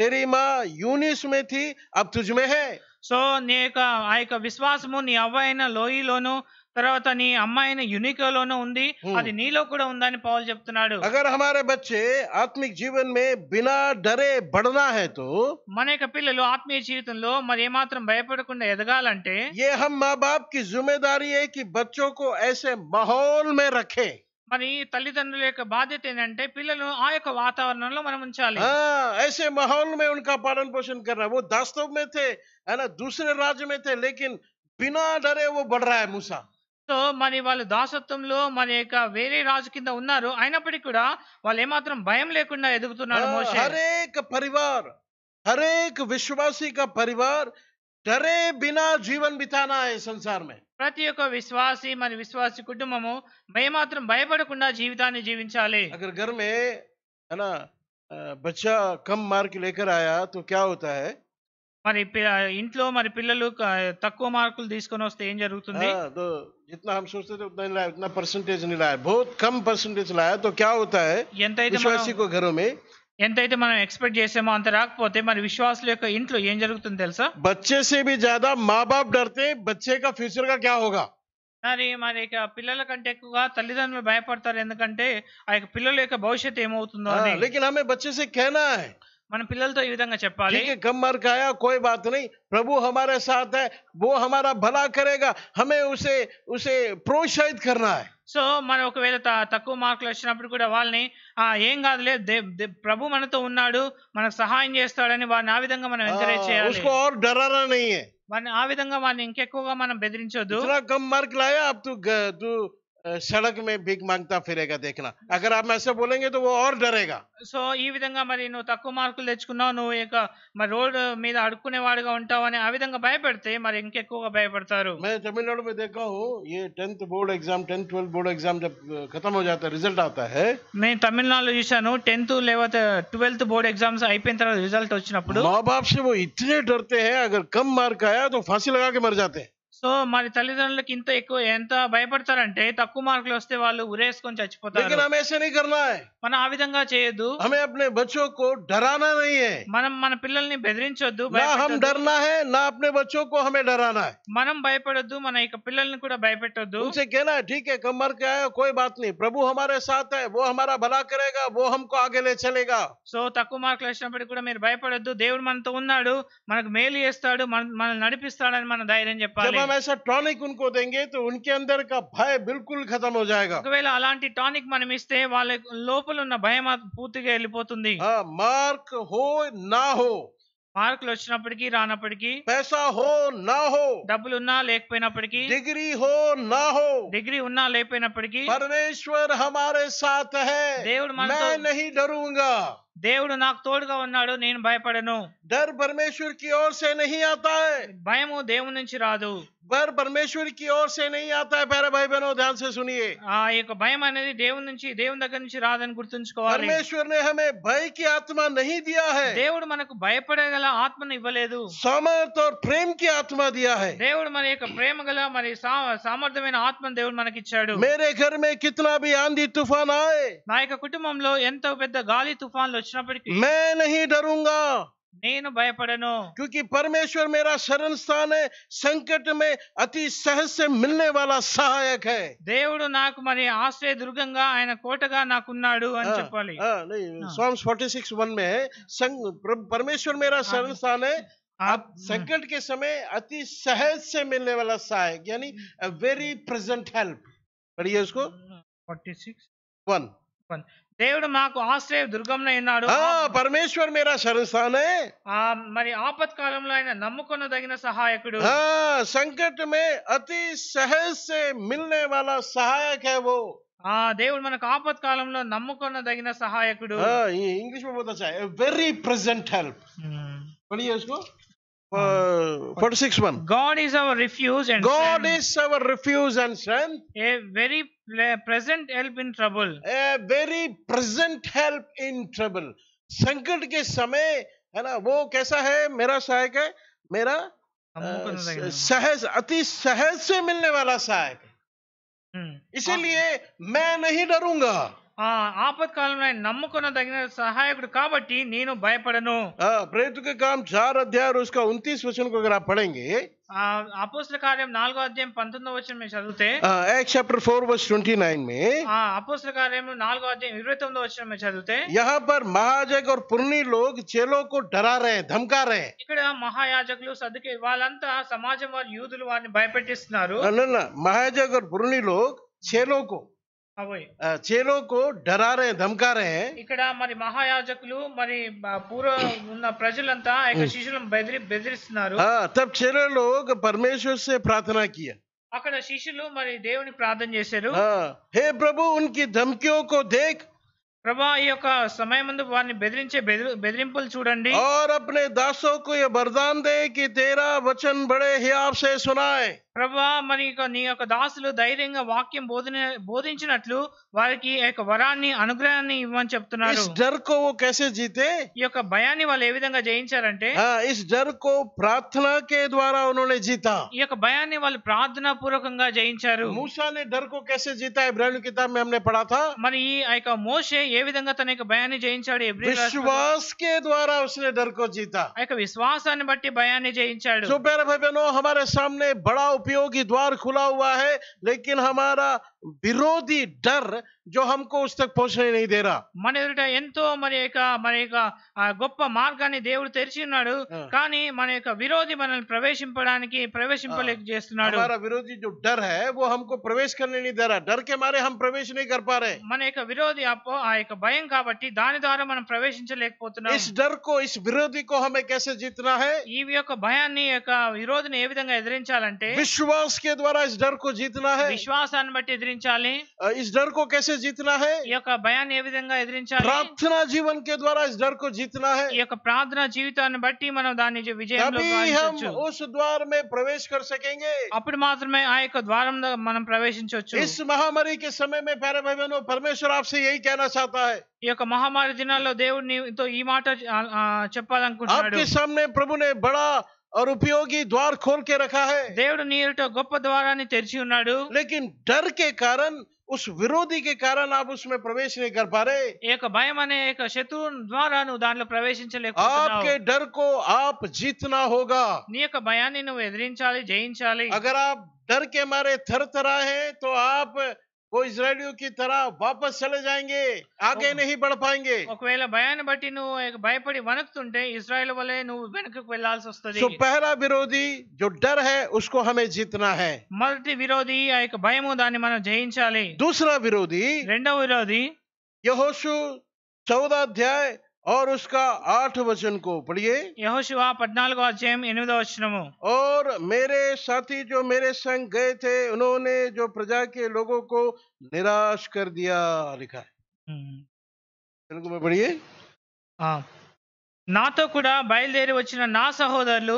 తేరి మా యునిస్ మే థీ అబ్ తుజ్ మే హై. సో నీ యొక్క ఆ యొక్క విశ్వాసము నీ అవ్వైన లోయలోను తర్వాత నీ అమ్మాయిన యూనికోలోనూ ఉంది hmm. అది నీలో కూడా ఉందని పావులు చెప్తున్నాడు అగర్ హమారే బచ్చే ఆత్మిక జీవన్ మే బినా డరే బడనా హై తో మన యొక్క పిల్లలు ఆత్మీయ జీవితంలో మరి ఏమాత్రం భయపడకుండా ఎదగాలంటే ఏ హమ్ మా బాప్ కి జిమ్మేదారీ హై కి బచ్చో కో ఐసే మాహౌల్ మే రఖే మరి తల్లిదండ్రుల యొక్క బాధ్యత ఏంటంటే పిల్లలు ఆ యొక్క వాతావరణంలో మనం ఉంచాలి ఐసే మహోల్ మే उनका పాలన పోషణ कर रहा है वो दास्तव में थे है ना दूसरे राज्य में थे लेकिन बिना डरे वो बढ़ సో మరి వాళ్ళు దాసత్వంలో మరి యొక్క వేరే రాజు కింద ఉన్నారు అయినప్పటికీ కూడా వాళ్ళు ఏమాత్రం భయం లేకుండా ఎదుగుతున్నారు మోషే హరేక్ పరివార్ హరేక్ విశ్వాసీ పరివార్ డరే బినా జీవన్ బితానా సంసార్ మే ప్రతి ఒక్క విశ్వాసి మన విశ్వాసి కుటుంబము భయమాత్రం భయపడకుండా జీవితాన్ని జీవించాలి అగర్ ఘర్ మే హనా బచ్చా కమ్ మార్క్ లేకర్ ఆయా తో క్యా హోతా హై మరి ఇంట్లో మరి పిల్లలు తక్కువ మార్కులు తీసుకొని వస్తే ఏం జరుగుతుంది जितना हम सोचते थे उतना नहीं लाया उतना परसेंटेज नहीं लाया बहुत कम परसेंटेज लाया तो क्या होता है विश्वासी को घरों में ఎంత అయితే మనం ఎక్స్పెక్ట్ చేసామో అంత రాకపోతే మన విశ్వాసుల యొక్క ఇంట్లో ఏం జరుగుతుందో తెలుసా బచ్చే సేబి జాదా మా బాబ్ దర్తే బచ్చే కా ఫ్యూచర్ కా క్యా హోగా నరేయ్ మరి క పిల్లల కంటే ఎక్కువ తల్లిదన్నె బయపడతార ఎందుకంటే ఆ పిల్లల యొక్క భవిష్యత్తు ఏమ అవుతుందో అని హ లేకినామే బచ్చే సే కహనా హ మనం పిల్లల తో ఈ విధంగా చెప్పాలి కి గమ్ mark aaya koi baat nahi prabhu hamare saath hai wo hamara bhala karega hame use use proshaid karna hai so మనం ఒకవేళ తక్కువ మార్కులు వచ్చినప్పుడు కూడా వాళ్ళని ఏం కాదులే ప్రభు మనతో ఉన్నాడు మనకు సహాయం చేస్తాడని వారిని ఆ విధంగా మనం ఎంకరేజ్ చేయాలి ఆ విధంగా వారిని ఇంకెక్కువగా మనం బెదిరించొద్దు సڑک మే బిగ్ మాంగతా ఫిరేగా దేఖనా అగర్ ఆప్ మైసే బోలెంగే తో वो और डरेगा సో ఈ విదంగా మరీ ను తక్కు మార్కులు తెచ్చుకున్నా ను ఏక మరి రోడ్ మీద అడుకునే వాడగా ఉంటానే ఆ విదంగా బయపడితే మరి ఇంకేకొక బయపడతారు తమిళనాడు మీద గావు యే 10th board exam 10 12 board exam జ ఖతమ్ హో jata high result ఆతా high nei Tamil Nadu లో యేసను 10th లేవతే 12th బోర్డ్ ఎగ్జామ్స్ అయిపోయిన తర్వా రిజల్ట్ వచ్చినప్పుడు నోభాప్షవ ఇట్నే దర్తే హై అగర్ కమ్ మార్క్ ఆయా తో ఫాసి లగాకే మర్ జాతే సో మరి తల్లిదండ్రులకి ఇంత ఎక్కువ ఎంత భయపడతారంటే తక్కువ మార్కులు వస్తే వాళ్ళు ఉరేసుకొని చచ్చిపోతారు మనం ఆ విధంగా చేయొద్దు మనం మన పిల్లల్ని బెదిరించొద్దు మనం భయపడొద్దు మన యొక్క పిల్లల్ని కూడా భయపెట్టొద్దు उनसे कहना है ठीक है कम సాత్ వో హమారా భలా కరేగా बात नहीं సో తక్కువ మార్కులు వచ్చినప్పటికీ కూడా మీరు భయపడొద్దు దేవుడు మనతో ఉన్నాడు మనకు మేలు చేస్తాడు మన మనల్ని నడిపిస్తాడని మన ధైర్యం చెప్పాలి हम ऐसा टॉनिक उनको देंगे तो उनके अंदर का भय बिल्कुल खत्म हो जाएगा अला टॉनिक मन वाले लोपल भय पूर्ति मार्क हो ना हो मार्क राी पैसा हो ना हो डबुल उन्ना लेकिनपड़की डिग्री हो ना हो डिग्री उन्ना लेकिनपड़की परमेश्वर हमारे साथ है देवड़ मैं तो, नहीं डरूंगा देवड़ नाक तोड़गा उन्ना नीन भयपड़ डर परमेश्वर की ओर से नहीं आता है भयम देव नीचे వారు పరమేశ్వరి కి ఓర్ సే నహీ ఆతా హై ప్యారే భాయి బహనో ధ్యాన్ సే సునియే ఆ యొక్క భయం అనేది దేవుని నుంచి దేవుని దగ్గర నుంచి రాదని గుర్తుంచుకోవాలి పరమేశ్వర్ నే హమే భయ కి ఆత్మ నహీ దియా హై దేవుడు మనకు భయపడగల ఆత్మను ఇవ్వలేదు సమర్థ ఆర్ ప్రేమ్ కి ఆత్మ దియా హై దేవుడు మన యొక్క ప్రేమ గల మరి సామర్థ్యమైన ఆత్మను దేవుడు మనకి ఇచ్చాడు మేరే ఘర్ మే కితనా భీ ఆంధీ తుఫాన్ ఆయే నా యొక్క కుటుంబంలో ఎంత పెద్ద గాలి తుఫాన్లు వచ్చినప్పటికీ మే నహీ డరుంగా నేను భయపడను क्योंकि परमेश्वर मेरा शरण स्थान है संकट में अति सहज से मिलने वाला सहायक है దేవుడు నాకు మరి ఆశ్రయ దుర్గంగా ఆయన కోటగా నాకున్నాడు అని हाँ, చెప్పాలి సామ్స్ 46 1 में परमेश्वर मेरा हाँ. शरण स्थान है आप हाँ. संकट के समय अति सहज से मिलने वाला सहायक यानी वेरी प्रेजेंट हेल्प पढ़िए उसको 46 वन దేవుడు మాకు ఆశ్రయ దుర్గంలో ఉన్నాడు పరమేశ్వర్ మీరా శరణస్థానే మరి కాలంలో ఆయన తగిన సహాయకుడు సంకటమే అతి సహజ మిల్నే వాళ్ళ సహాయక ఆ దేవుడు మనకు ఆపత్ కాలంలో తగిన సహాయకుడు ఇంగ్లీష్ వెరీ ప్రెసెంట్ హెల్ప్ చేసుకో Uh, 46 one. God is our refuge and God strength. is our refuge and strength. A very present help in trouble. A very present help in trouble. संकट के समय है ना वो कैसा है मेरा सहायक है मेरा आ, सहज अति सहज से मिलने वाला सहायक इसीलिए मैं नहीं डरूंगा ఆ ఆపత్కాలంలో ఆయన నమ్ముకున్న తగిన సహాయకుడు కాబట్టి నేను భయపడను प्रेरित के काम चार अध्याय और उसका उनतीस वचन కార్యం నాలుగో అధ్యాయం పంతొమ్మిదో వచ్చిన మేము చదివితే Acts chapter four verse twenty nine में ఆ కార్యం నాలుగో అధ్యాయం ఇరవై తొమ్మిదో వచ్చిన మేము చదివితే यहाँ पर महाजग और पुरनी लोग चेलों को डरा रहे ఇక్కడ మహాయాజకులు సదుకే వాళ్ళంతా సమాజం వారి యూదులు వారిని భయపెట్టిస్తున్నారు न- न- न, లోక్ और చేలోకు డరా రే ధమకా రే ఇక్కడ మరి మహాయాజకులు మరి పూర్వ ఉన్న ప్రజలంతా ఇక శిష్యులను బెదిరి బెదిరిస్తున్నారు తప్ప చేలో ఒక పరమేశ్వర్ సే ప్రార్థన కియా అక్కడ శిష్యులు మరి దేవుని ప్రార్థన చేశారు హే ప్రభు ఉనికి ధమ్కియో కో దేఖ్ ప్రభా ఈ యొక్క సమయం ముందు వారిని బెదిరించే బెదిరింపులు చూడండి और अपने दासों को ये वरदान दे कि तेरा वचन बड़े हियाब से सुनाए ప్రభా మరి నీ యొక్క దాసులు ధైర్యంగా వాక్యం బోధన బోధించినట్లు వారికి యొక్క వరాన్ని అనుగ్రహాన్ని ఇవ్వమని చెప్తున్నారు జీతే ఈ యొక్క భయాన్ని వాళ్ళు ఏ విధంగా జయించారంటే हाँ, इस डर ద్వారా प्रार्थना ఈ యొక్క భయాన్ని వాళ్ళు ప్రార్థనా పూర్వకంగా జయించారు मूसा ने కో को జీతా जीता इब्रानियों की किताब మరి ఈ యొక్క మోషే ఏ విధంగా తన యొక్క భయాన్ని జయించాడు ఎబ్రిల్ కే ద్వారా द्वारा उसने జీతా ఆ యొక్క విశ్వాసాన్ని బట్టి భయాన్ని జయించాడు సో జయించాడు హమారే भाई బడా उपयोगी द्वार खुला हुआ है लेकिन हमारा विरोधी डर जो हमको उस तक पहुंचने नहीं दे रहा મને એટં මාనిక મને એક મને એક આ ગોપ માર્ગની દેવળ તરસી નડ કાની મને એક વિરોધી મને પ્રવેશિપડાનકી પ્રવેશિપલેક જેસતુનાડ અમારા વિરોધી જો ડર હે વો हमको પ્રવેશ કરને નહી દેરા ડર કે મારે હમ પ્રવેશ નહી કર પા રહે મને એક વિરોધી આપો આ એક ભયં કાબટી દાનિ દ્વારા મન પ્રવેશ ચ લેક પોતનું ઇસ ડર કો ઇસ વિરોધી કો હમે કેસે જીત ના હે ઇવ્યો કો ભય નહી એક વિરોધીને એ વિધંગે ఎదుરંચાલંતે વિશ્વાસ કે દ્વારા ઇસ ડર કો જીત ના હે વિશ્વાસન બટે દ્રંચાલે ઇસ ડર કો કેસે जीतना है बयान प्रार्थना जीवन के द्वारा इस डर को जीतना है प्रार्थना जीवित बटी मन दाने जो विजय हम उस द्वार में प्रवेश कर सकेंगे अपने द्वार मन प्रवेश इस महामारी के समय में प्यारे भाई बहनों परमेश्वर आपसे यही कहना चाहता है महामारी दिन देश चुपाल आपके सामने प्रभु ने बड़ा और उपयोगी द्वार खोल के रखा है देवड़ नीर तो गोप द्वारा तेजी उन्ना लेकिन डर के कारण उस विरोधी के कारण आप उसमें प्रवेश नहीं कर पा रहे एक भय अने एक शत्रु द्वारा दानिलो प्रवेश आपके डर को आप जीतना होगा नी యొక్క భయాన్ని నువ్వు ఎదిరించాలి अगर आप डर के मारे थर थरा है तो आप वो इसराइलियों की तरह वापस चले जाएंगे आगे ओ, नहीं बढ़ पाएंगे बयान बटी भयपड़ी वनक इसराइल वाले वेला पहला विरोधी जो डर है उसको हमें जीतना है मदट विरोधी भय दिन जी दूसरा विरोधी रेडव विरोधी यहोशु चौदह अध्याय और उसका आठ वचन को पढ़िए यहोशुआ पद्नालगो अध्याय एनिमिदो वचन और मेरे साथी जो मेरे संग गए थे उन्होंने जो प्रजा के लोगों को निराश कर दिया लिखा है में हम्म। पढ़िए నాతో కూడా బయలుదేరి వచ్చిన నా సహోదరులు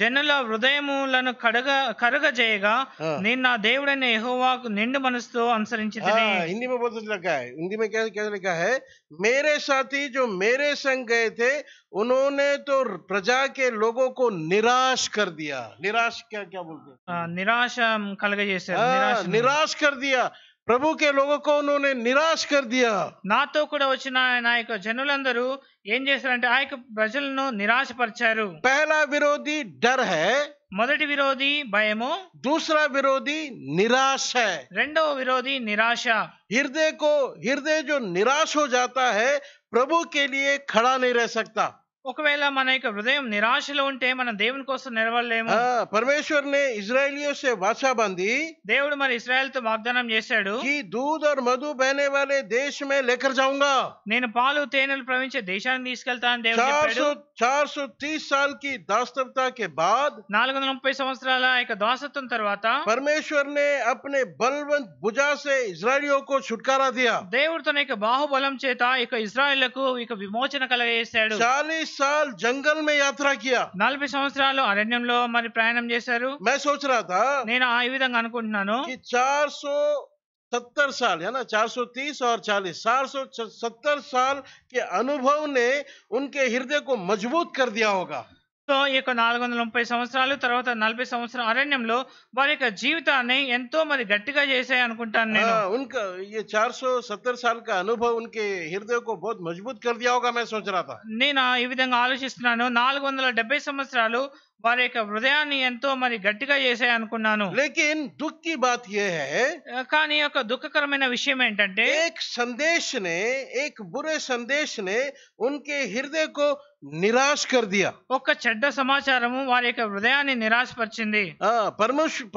जन हृदय కడగ కరగజేయగా నేను నా దేవుడైన యహోవాకు నిండు हिंदी में बहुत लिखा है हिंदी में क्या क्या लिखा है मेरे साथी जो मेरे संग गए थे उन्होंने तो प्रजा के लोगों को निराश कर दिया निराश क्या क्या बोलते हैं निराश निराश कर दिया ప్రభు కే లోగో కో ఉన్హోనే నిరాశ కర్ దియా నాతో కూడా వచ్చిన నా యొక్క జనులందరూ ఏం చేశారంటే ఆ యొక్క ప్రజలను నిరాశపరిచారు పహలా విరోధి డర్ హై మొదటి విరోధి భయము దూసరా విరోధి నిరాశ హై రెండో విరోధి నిరాశ హృదయ కో హృదయ జో నిరాశ హో జాతా హై ప్రభు కే లియే ఖడా నహీ రహ సకతా ఒకవేళ మన యొక్క హృదయం నిరాశలో ఉంటే మనం దేవుని కోసం నిలవలేము పరమేశ్వరుని ఇజ్రాయల్ చేసే వాసాబంది దేవుడు మరి ఇజ్రాయల్ తో వాగ్దానం చేశాడు ఈ దూద్ మధు బేనే వాలే దేశమే మే లేకర్ నేను పాలు తేనెలు ప్రవహించే దేశాన్ని తీసుకెళ్తాను దేవుడు చెప్పాడు తీస్ సాల్ కి దాస్తవతా కే బాద్ ముప్పై సంవత్సరాల యొక్క దాసత్వం తర్వాత పరమేశ్వర్ నే అప్నే బల్వంత్ భుజా సే ఇజ్రాయలియో కో చుట్కారా దియా దేవుడు తన యొక్క బాహుబలం చేత ఇక ఇజ్రాయెల్కు ఇక విమోచన కలగజేశాడు చాలీస్ साल जंगल में यात्रा किया नाब संवरा अरण्य मैं प्रयाणम मैं सोच रहा था नीना कि चार सो सत्तर साल है ना चार सौ तीस और चालीस चार सौ सत्तर साल के अनुभव ने उनके हृदय को मजबूत कर दिया होगा సో ఈ యొక్క నాలుగు వందల ముప్పై సంవత్సరాలు తర్వాత నలభై సంవత్సరం అరణ్యంలో వారి యొక్క జీవితాన్ని ఎంతో మరి గట్టిగా చేశాయి అనుకుంటాను నేను हाँ, उनका ये 470 మజబూత్ का अनुभव उनके నేను ఈ విధంగా ఆలోచిస్తున్నాను నాలుగు వందల డెబ్బై సంవత్సరాలు వారి యొక్క హృదయాన్ని ఎంతో మరి గట్టిగా చేశాయి అనుకున్నాను లేకిన్ दुख బాత్ కానీ ఒక దుఃఖకరమైన విషయం ఏంటంటే एक संदेश ने एक बुरे संदेश నిరాశ కర్దియా ఒక చెడ్డ సమాచారము వారి యొక్క హృదయాన్ని నిరాశపరిచింది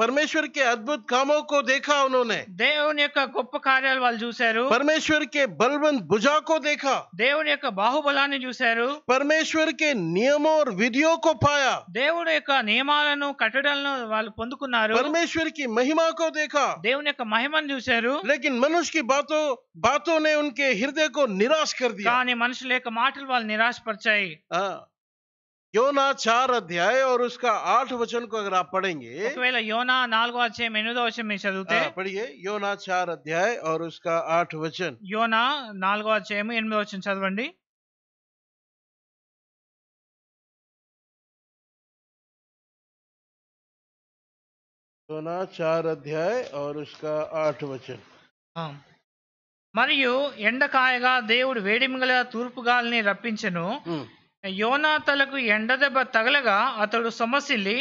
పరమేశ్వర్ కి అద్భుత కామో కో దేఖా ఉన్హోనే దేవుని యొక్క గొప్ప కార్యాలు వాళ్ళు చూశారు పరమేశ్వర్ కే బల్వంత్ భుజా కో దేఖా దేవుని యొక్క బాహుబలాన్ని చూశారు పరమేశ్వర్ కే నియమో విధియో కో పాయా దేవుని యొక్క నియమాలను కట్టడాలను వాళ్ళు పొందుకున్నారు పరమేశ్వర్ కి మహిమా కో దేఖా దేవుని యొక్క మహిమను చూశారు లేకిన్ మనుష్ కి బాతో బాతోనే ఉనికి హృదయ కో నిరాశ కర్ దియా కానీ మనుషుల యొక్క మాటలు వాళ్ళు నిరాశపరిచాయి యోనా చార్ అధ్యాయ और उसका आठ ఒకవేళ యోనా నాలుగో అధ్యాయం ఎనిమిదో వచనం మీరు చదివితే పడిగే యోనా చార్ అధ్యాయ अध्याय और యోనా నాలుగో అధ్యాయం ఎనిమిదో వచనం చదవండి योना చార్ अध्याय వచన మరియు ఎండకాయగా దేవుడు వేడిమిగల తూర్పు గాలిని రప్పించను యోనాతలకు ఎండదెబ్బ తగలగా అతడు సొమసిల్లి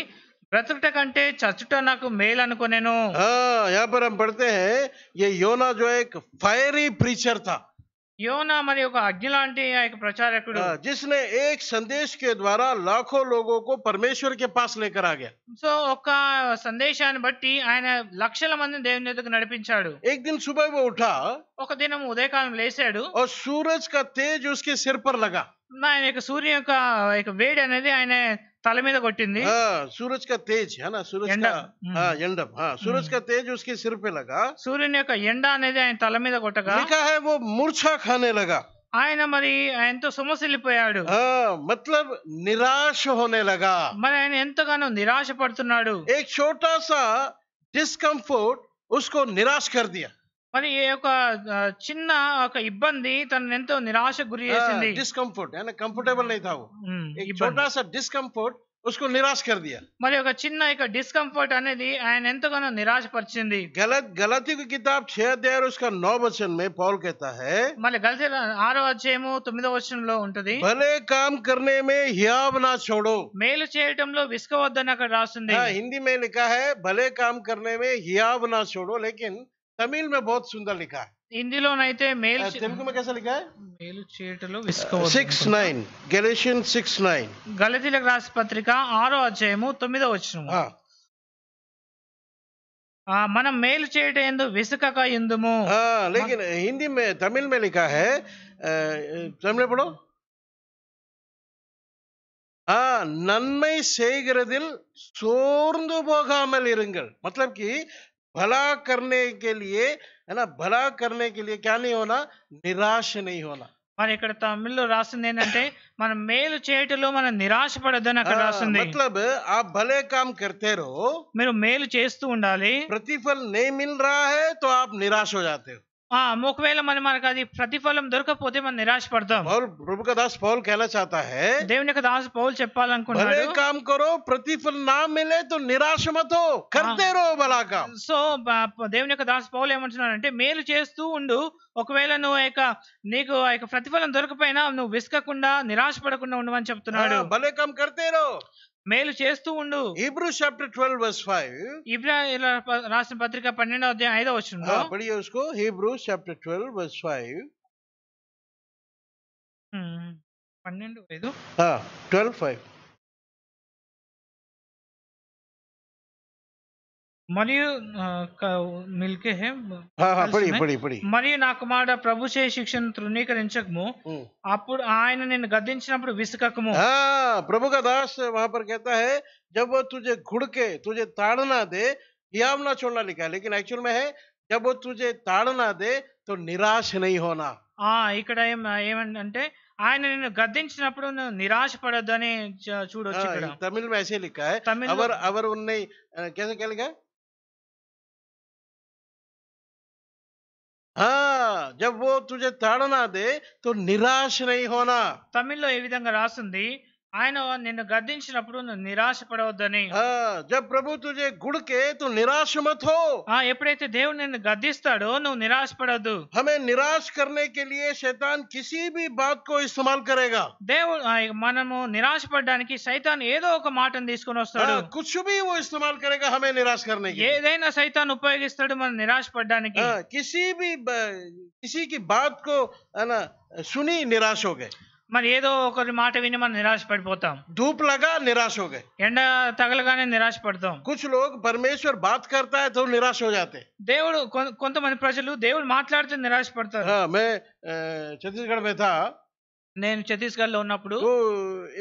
బ్రతుకుట కంటే చచ్చుట నాకు మేలు అనుకునేను వ్యాపారం పడితే యోనా జో ఫైరీ ప్రీచర్ తా యోనా మరి ఒక అగ్ని లాంటి ఆయన ప్రచారకుడు జిస్నే ఏక్ సందేశ్ కే ద్వారా లాఖో లోగో పరమేశ్వర్ కే పాస్ లేకర్ ఆ సో ఒక సందేశాన్ని బట్టి ఆయన లక్షల మంది దేవుని ఎదుకు నడిపించాడు ఏక్ దిన్ సుబహ్ ఉఠా ఒక దినం ఉదయకాలం లేసాడు ఓ సూరజ్ కా తేజ్ ఉస్కే సిర్ పర్ లగా ఆయన యొక్క సూర్య యొక్క వేడి అనేది ఆయన తల మీద కొట్టింది సూరజ్ కా తేజ్ సూరజ్ ఎండ సూరజ్ కా తేజ్ ఉస్కి సిర్ పే లగా సూర్యుని యొక్క ఎండ అనేది ఆయన తల మీద కొట్టగా లిఖా హై వో మూర్ఛా ఖానే లగా ఆయన మరి ఆయనతో సొమసిల్లిపోయాడు మతలబ్ నిరాశ హోనే లగా మరి ఆయన ఎంతగానో నిరాశ పడుతున్నాడు ఏక్ చోటా సా డిస్కంఫర్ట్ ఉస్కో నిరాశ కర్ దియా మరి ఈ యొక్క చిన్న ఒక ఇబ్బంది తన ఎంతో నిరాశ గురి చేసింది డిస్కంఫర్ట్ కంఫర్టబుల్ అయితే డిస్కంఫర్ట్ उसको निराश మరి ఒక చిన్న ఒక డిస్కంఫర్ట్ అనేది ఆయన ఎంతగానో నిరాశ గలత్ గలతి కితాబ్ किताब 6 अध्याय और उसका 9 वचन में पॉल कहता है మరి గలతీ అధ్యాయము వచనంలో ఉంటది భలే కామ్ करने में हियाव ना छोड़ो మేలు అక్కడ రాస్తుంది హిందీ మే लिखा है भले काम करने में हियाव तमिल మే బోత్ సుందర్ లిఖా है ఇందులోనైతే మేలు తెలుగు మే కేసా లిఖా है మేలు చేటలో విసుకోవద్దు సిక్స్ గెలేషియన్ సిక్స్ నైన్ పత్రిక 6వ అధ్యాయము 9వ వచనం ఆ, మనం మేలు చేయట ఎందు విసుకక ఎందుము हाँ लेकिन हिंदी में तमिल में लिखा है अ, तमिल నన్మై पढ़ो సోర్ందు நன்மை செய்கிறதில் சோர்ந்து போகாமல் இருங்கள் भला करने के लिए है ना भला करने के लिए क्या नहीं होना निराश नहीं होना మరి ఇక్కడ తమిళ్లో రాసింది ఏంటంటే మనం మేలు చేయటంలో మనం నిరాశపడద్దని అక్కడ రాసింది మతలబ్ ఆ భలే కామ్ కర్తే రో మీరు మేలు చేస్తూ ఉండాలి ప్రతిఫల్ నే మిల్ రా హై తో ఆప్ నిరాశ హో జాతే హో ఒకవేళ మనం మనకు అది ప్రతిఫలం దొరకకపోతే మనం నిరాశపడతాం పౌల్ ప్రభు का दास पौल कहना चाहता దేవుని యొక్క దాసు పౌల్ చెప్పాలనుకుంటున్నాడు భలే काम करो प्रतिफल ना मिले तो निराश मत हो करते సో దేవుని యొక్క దాసు పౌల్ ఏమంటున్నాడంటే మేలు చేస్తూ ఉండు ఒకవేళ నువ్వు యొక్క నీకు ఆ యొక్క ప్రతిఫలం దొరకపోయినా నువ్వు విసుకకుండా నిరాశపడకుండా ఉండవని చెప్తున్నాడు భలే కమ్ కర్తేరో మేలు చేస్తూ ఉండు హీబ్రూ చాప్టర్ 12 వర్స్ 5 ఇబ్రాయీల రాసిన పత్రిక 12వ అధ్యాయం 5వ వచనంలో పడియే హీబ్రూ చాప్టర్ 12 వర్స్ 5 పన్నెండు 5 ఆ 12 5 మనియ కలికే హా హ పడి పడి మనియ నాకమడ ప్రభుసే శిక్షను తృణికరించకుము అపుడ ఆయన నిను గద్దించినప్పుడు విసుకకుము హ ఆ ప్రభు గదాస్ మహాప్రభ కతహే जब वो तुझे घृढ़के तुझे ताड़ना दे ह्याम నా చూడనిక lekin actual me hai jab वो तुझे ताड़ना दे तो निराश नहीं होना ఆ ఇక్కడ ఏమ అంటే ఆయన నిను గద్దించినప్పుడు నిరాశ పడొద్దని చూడొచ్చు ఇక్కడ తమిళమే సే లికాయ అవర్ అవర్ ఉన్నై కేల కేలగా జబ్ ఓ తుజే తాడనా దే తో నిరాశ నై హోనా తమిళ్లో ఈ విధంగా రాస్తుంది आयन निराश पड़वदी जब प्रभु तुझे गुड़के तू निराश मत हो एपड़े देव गाड़ो निराश पड़ा हमें निराश करने के लिए शैतान किसी भी बात को इस्तेमाल करेगा देव मन निराश पड़ा की सैतान एदोको कुछ भी वो इस्तेमाल करेगा हमें निराश करने की सैतान उपयोग मन निराश पड़ा किसी भी किसी की बात को सुनी निराश हो गए మరేదో కొద్ది మాట విని మనం నిరాశ పడిపోతాం. ధూపలాగా నిరాశోగే. ఎన్న తగలగానే నిరాశ పడతాం. कुछ लोग परमेश्वर बात करता है तो निराश हो जाते हैं. దేవుడు కొంతమంది ప్రజలు దేవుడు మాట్లాడుతుంది నిరాశ పడతారు. ఆ మే చెతిగడ మెత నేను छत्तीसगढ़ లో ఉన్నప్పుడు तो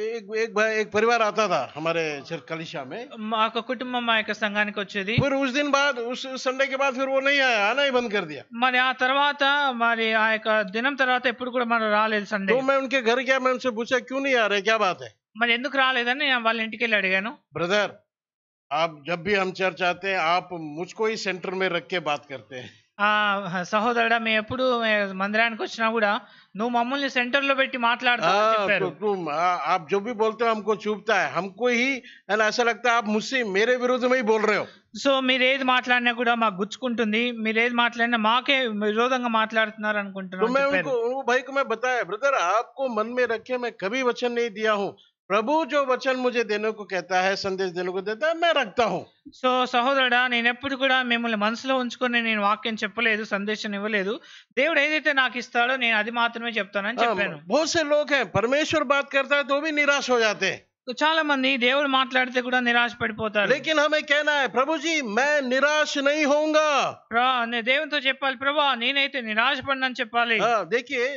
एक एक भाई एक परिवार आता था हमारे चर- कलिशा में మా యొక్క కుటుంబం మా యొక్క సంఘానికి వచ్చేది फिर उस दिन बाद उस संडे के बाद फिर वो नहीं आया आना ही बंद कर दिया మరి ఆ తర్వాత మరి ఆ యొక్క దినం తర్వాత ఎప్పుడు కూడా मारो राले संडे तो मैं उनके घर गया मैं उनसे पूछा क्यों नहीं आ रहे क्या बात है మరి ఎందుకు రాలేదని నేను వాళ్ళ ఇంటికి వెళ్ళి ना ब्रदर आप जब भी हम चर्च आते हैं आप मुझको ही सेंटर में रख के बात करते हैं ఆ సహోదరుడా सेंटर लो बैठी లో आप जो भी बोलते हो हमको चुपता है हमको ही ऐसा लगता है आप मुझसे मेरे विरोध में ही बोल रहे हो सो मेरे ఏది మాట్లాడినా కూడా మాకు मैं उनको भाई को मैं बताया ब्रदर आपको मन में रखे मैं कभी वचन नहीं दिया हूँ ప్రభు జో వచన मुझे సో సహోదరుడా నేను ఎప్పుడు కూడా మిమ్మల్ని మనసులో ఉంచుకొని నేను వాక్యం చెప్పలేదు సందేశం ఇవ్వలేదు దేవుడు ఏదైతే నాకు ఇస్తాడో నేను అది మాత్రమే చెప్తానని చెప్పాను బహుశా సే లోగ్ हैं परमेश्वर बात करता చాలా మంది దేవుడు మాట్లాడితే కూడా నిరాశ పడిపోతారు లేకిన్ హమే కేనా హై ప్రభుజీ మే నిరాశ నహీ హోంగా దేవునితో చెప్పాలి ప్రభా నేనైతే నిరాశ పడినని చెప్పాలి దేఖియే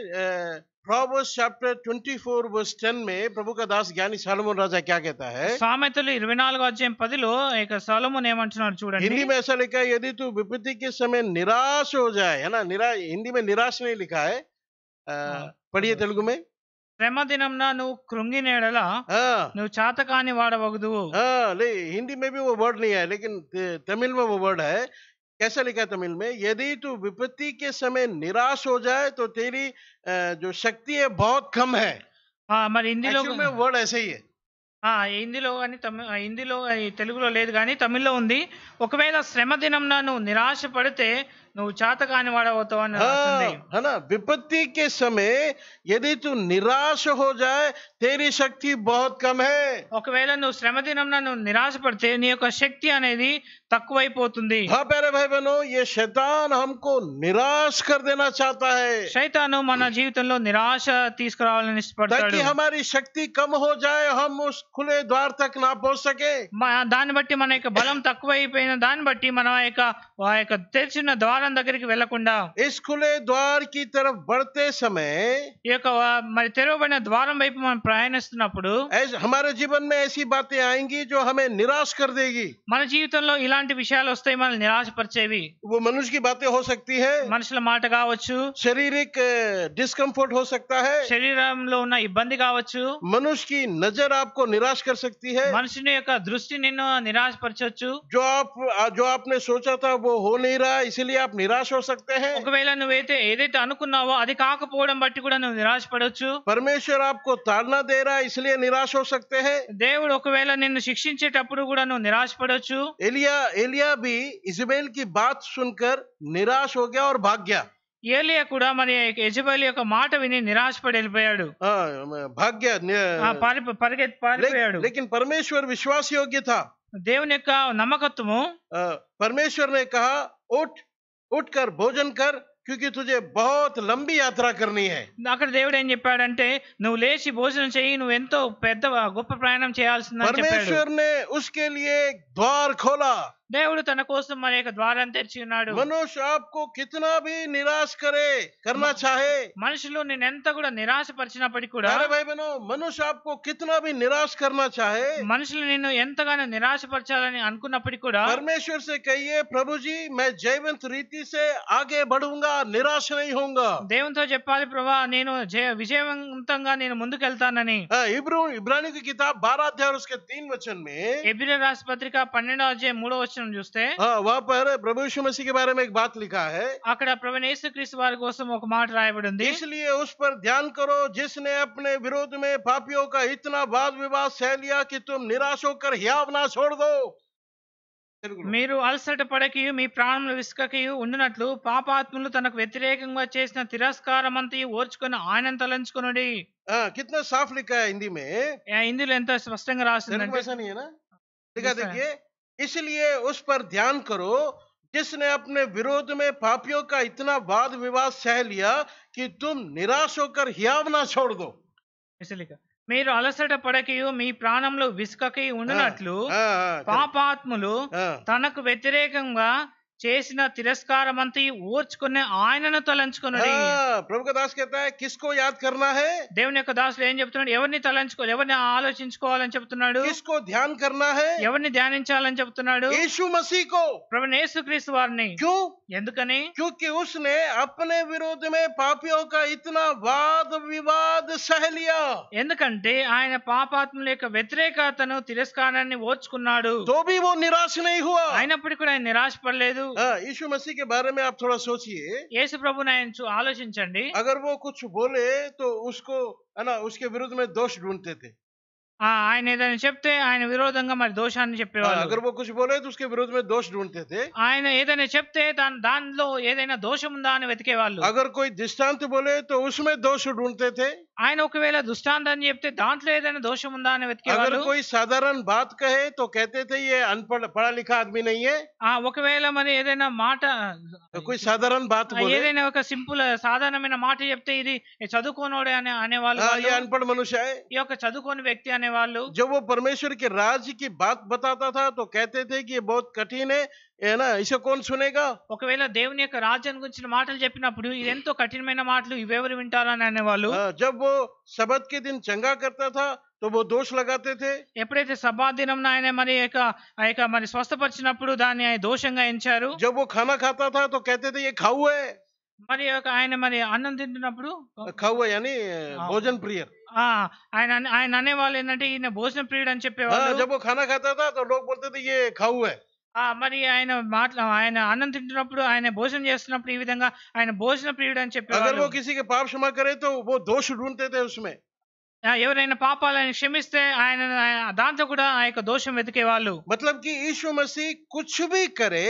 Proverbs chapter 24 verse 10 में प्रभु का दास ज्ञानी सालोमोन राजा क्या कहता है సామెతలు 24వ అధ్యాయం 10 లో ఏక సాలోమోన్ ఏమంటున్నాడు చూడండి हिंदी में ऐसा लिखा है यदि तू विपत्ति के समय निराश हो जाए है ना निरा हिंदी में निराश नहीं लिखा है पढ़िए तेलुगु में శ్రమ దినం నువ్వు కృంగిన ఎడల నువ్వు చేత కాని వాడవగదు హిందీ में भी वो वर्ड नहीं है लेकिन तमिल में वो वर्ड है कैसे लिखा है तमिल में यदि तू विपत्ति के समय निराश हो जाए तो तेरी जो शक्ति है बहुत कम है हाँ మరి హిందీలో में वर्ड ऐसे ही है హిందీలో కానీ తమిళ హిందీలో తెలుగులో లేదు కానీ తమిళ్లో ఉంది ఒకవేళ శ్రమ దినం నువ్వు నిరాశ పడితే نو چاہتا కాని వడ అవుతా అన్న అర్థం హనా విపత్తి కే సమయ ఎదుతు నిరాశ హోజాయ తేరి శక్తి బహత్ కమ హై окవేల ను శ్రమ దినమ నను నిరాశ పడితే నియొక్క శక్తి అనేది తక్వై అయిపోతుంది ఆ పేరే భైబను యే శైతాన్ हमको నిరాశ కర్దేనా చాహతా హై శైతాను మన జీవితంలో నిరాశ తీసుక రావాలని నిష్పటతాడు దట్కి हमारी शक्ति कम हो जाए हम उस खुले द्वार तक ना पहुंच सके మయా దానబట్టి మన ఒక బలం తక్వై అయిపోయిన దానబట్టి మన ఒక ఆ ఒక తెర్చిన ద్వార దగ్గరికి వెళ్ళకుండా ఈ skole ద్వార్ కి taraf बढ़ते समय एक व मेरे तेरेवने ద్వారం వైపు మనం ప్రయాణిస్తున్నప్పుడు हमारे जीवन में ऐसी बातें आएंगी जो हमें निराश कर देगी మన జీవితంలో ఇలాంటి విషయాలు వస్తాయి మనం నిరాశ పర్చేవి वो मनुष्य की बातें हो सकती है मनशल माटगावచ్చు శారీరిక డిస్కంఫర్ట్ हो सकता है శరీరం లోన ఇబ్బంది కావచ్చు మనుషీ క నజర్ aapko निराश कर सकती है मनశ్నీయక దృష్టి నిన్ను నిరాశ పర్చేచ్చు jo jo aapne socha tha wo ho nahi raha isliye आप निराश हो सकते हैं ఒకవేళ నువ్వైతే ఏదైతే అనుకున్నావో అది కాకపోవడం బట్టి కూడా నువ్వు నిరాశపడవచ్చు परमेश्वर आपको ताड़ना दे रहा है इसलिए निराश हो सकते हैं దేవుడు ఒకవేళ నిన్ను శిక్షించేటప్పుడు కూడా నువ్వు నిరాశపడవచ్చు एलिया एलिया भी इजबेल की बात सुनकर निराश हो गया और भाग गया ఏలియా కూడా మరి యజబేల్ యొక్క మాట విని నిరాశపడి వెళ్ళిపోయాడు భాగ్య పరిగెత్తి పారిపోయాడు లేకిన్ పరమేశ్వర్ విశ్వాస యోగ్య था దేవుని యొక్క నమ్మకత్వము परमेश्वर ने कहा उठ ఉట్కర్ భోజన కర్ క్యూకి తుజే బహత్ లంబీ యాత్ర కర్నీ హై నాకర్దేవడ ఎం చెప్పడంటే ను లేసి భోజనం చెయి ను ఎంతో పెద్ద గొప్ప ప్రయాణం చేయాల్సిందని చెప్పాడు పరమేశుర్ నే उसके लिए द्वार खोला దేవుడు తన కోసమొక ద్వారం తెరిచి ఉన్నాడు మనుషో అప్కో కిత్నా భీ నిరాశ్ కరే కర్నా చాహే మనుషో నిను ఎంత కూడా నిరాశ పర్చినా పడి కూడా దేవుడు మనుషో అప్కో కిత్నా భీ నిరాశ్ కర్నా చాహే మనుషో నిను ఎంత గాని నిరాశ పర్చాలని అనుకున్నప్పటికీ కూడా పరమేశ్వర్ సే కయ్యే ప్రభుజీ మే జైవంత్ రీతి సే ఆగే బడుంగా నిరాశ లేహి హుంగా దేవుంటో చెప్పాలి ప్రభువా నేను విజయవంతంగా నేను ముందుకెళ్తాన్నని ఆ ఇబ్రానిక్ గీత 12 అధ్యాయର 3వ వచనమే ఇబ్రాని రాస్పత్రిక 12వ అధ్యాయం 3వ వాక్యం చూస్తే వా పర్ ప్రభు यीशु मसीह के बारे में एक बात लिखा है అక్కడ ప్రభువైన యేసుక్రీస్తు వారి కోసం ఒక మాట రాయబడి ఉంది इसलिए उस पर ध्यान करो जिसने अपने विरोध में पापियों का इतना वाद विवाद सह लिया कि तुम निराश होकर हियाव ना छोड़ दो మీరు అలసట పడకయు మీ ప్రాణములు విసుకకయు ఉండినట్లు పాపాత్ములు తనకు వ్యతిరేకంగా చేసిన తిరస్కారం అంతయు ఓర్చుకొని ఆయన తలంచుకునుడి కిత్నా సాఫ్ లిఖా హిందీ మే హిందీలో ఎంత స్పష్టంగా రాసిందంటే देखिए इसलिए उस पर ध्यान करो जिसने अपने विरोध में पापियों का इतना वाद विवाद सह लिया कि तुम निराश होकर हियावना छोड़ दो ఇసలిక మీరు అలసట పడకయు మీ ప్రాణంలో విసుకకై ఉండినట్లు పాపాత్ములు తనకు వ్యతిరేకంగా చేసిన తిరస్కారం అంతా ఓర్చుకునే ఆయనను తలంచుకున్నాడు ప్రముఖ దాస్ కిస్కో యాద్ కర్నా హే దేవుని యొక్క దాసులు ఏం చెప్తున్నాడు ఎవరిని తలంచుకోవాలి ఎవరిని ఆలోచించుకోవాలని చెప్తున్నాడు కిస్కో ధ్యాన్ కర్నా హే ఎవరిని ధ్యానించాలని చెప్తున్నాడు యేసు మసీకో ప్రభు క్రీస్తు వారిని క్యూ ఎందుకని క్యూకి ఉస్నే అప్నే విరోధమే పాపి పాపియో ఇతన వాద వివాద సహలియా ఎందుకంటే ఆయన పాపాత్ముల యొక్క వ్యతిరేకతను తిరస్కారాన్ని ఓర్చుకున్నాడు తోబీ ఓ నిరాశ నై హువా అయినప్పటికీ కూడా ఆయన నిరాశపడలేదు यीशु मसीह के बारे में आप थोड़ा सोचिए యేసు ప్రభుని ఆయన ఆలోచించండి अगर वो कुछ बोले तो उसको है ना उसके विरुद्ध में दोष ढूंढते थे ఆయన ఏదైనా చెప్తే ఆయన విరోధంగా మరి దోషాన్ని చెప్పేవాళ్ళు अगर वो कुछ बोले तो उसके विरुद्ध में दोष ढूंढते थे ఆయన ఏదైనా చెప్తే దాని దానిలో ఏదైనా దోషం ఉందా అని వెతికేవాళ్ళు अगर कोई दृष्टांत बोले तो उसमें दोष ढूंढते थे ఆయన ఒకవేళ దుష్టాంతం అని ఏpte దాంట్లో ఏదైనా దోషం ఉందా అని వెతికివారు. अगर कोई साधारण बात कहे तो कहते थे ये अनपढ़ पढ़ा लिखा आदमी नहीं है. ఆ ఒకవేళ అని ఏదైనా మాట तो कोई साधारण बात बोले ये ఏదైనా ఒక సింపుల్ సాధారణమైన మాట ఏpte ఇది చదువుకోనోడే అనే అనే వాళ్ళు. ఆ ఇని అంపడ మనుషై. ఈ ఒక చదువుకోని వ్యక్తి అనే వాళ్ళు. जब वो परमेश्वर के राज की बात बताता था तो कहते थे कि ये बहुत कठिन है. ఏన ఐసో కొన్ सुनेगा ఒకవేళ దేవుని యొక్క రాజను గురించి మాటలు చెప్పినప్పుడు ఇదెంతో కఠినమైన మాటలు ఇవే ఎవర వింటారని అనేవాళ్ళు అప్పుడు సబత్ కే దిన చంగా కర్త تھا तो वो दोष लगाते थे ఎప్రేసే సబత్ దినమన్నయనే మరి ఏక ఏక మరి స్వస్థపరిచినప్పుడు danni దోషంగా ఎంచారు जब खाना खाता था तो कहते थे ये कौवे మరి ఏక ఐన మరి ఆనందించినప్పుడు కవ్వయని భోజన్ ప్రియ ఆ ఆయన అనేవాళ్ళు ఏంటంటే ఇన్న భోజన్ ప్రియ అని చెప్పేవారు जब खाना खाता था तो लोग बोलते थे ये खाऊ है మరి ఆయన మాట్లా ఆయన అన్నం తింటున్నప్పుడు ఆయన భోజనం చేస్తున్నప్పుడు ఈ విధంగా ఆయన భోజన ప్రియుడు అని చెప్పి वो చెప్పారు ఎవరైనా పాపాలని క్షమిస్తే ఆయన దాంతో కూడా ఆ యొక్క దోషం వెతికే వాళ్ళు మతలబ్ కి ఈశ్వ मसीह कुछ भी करे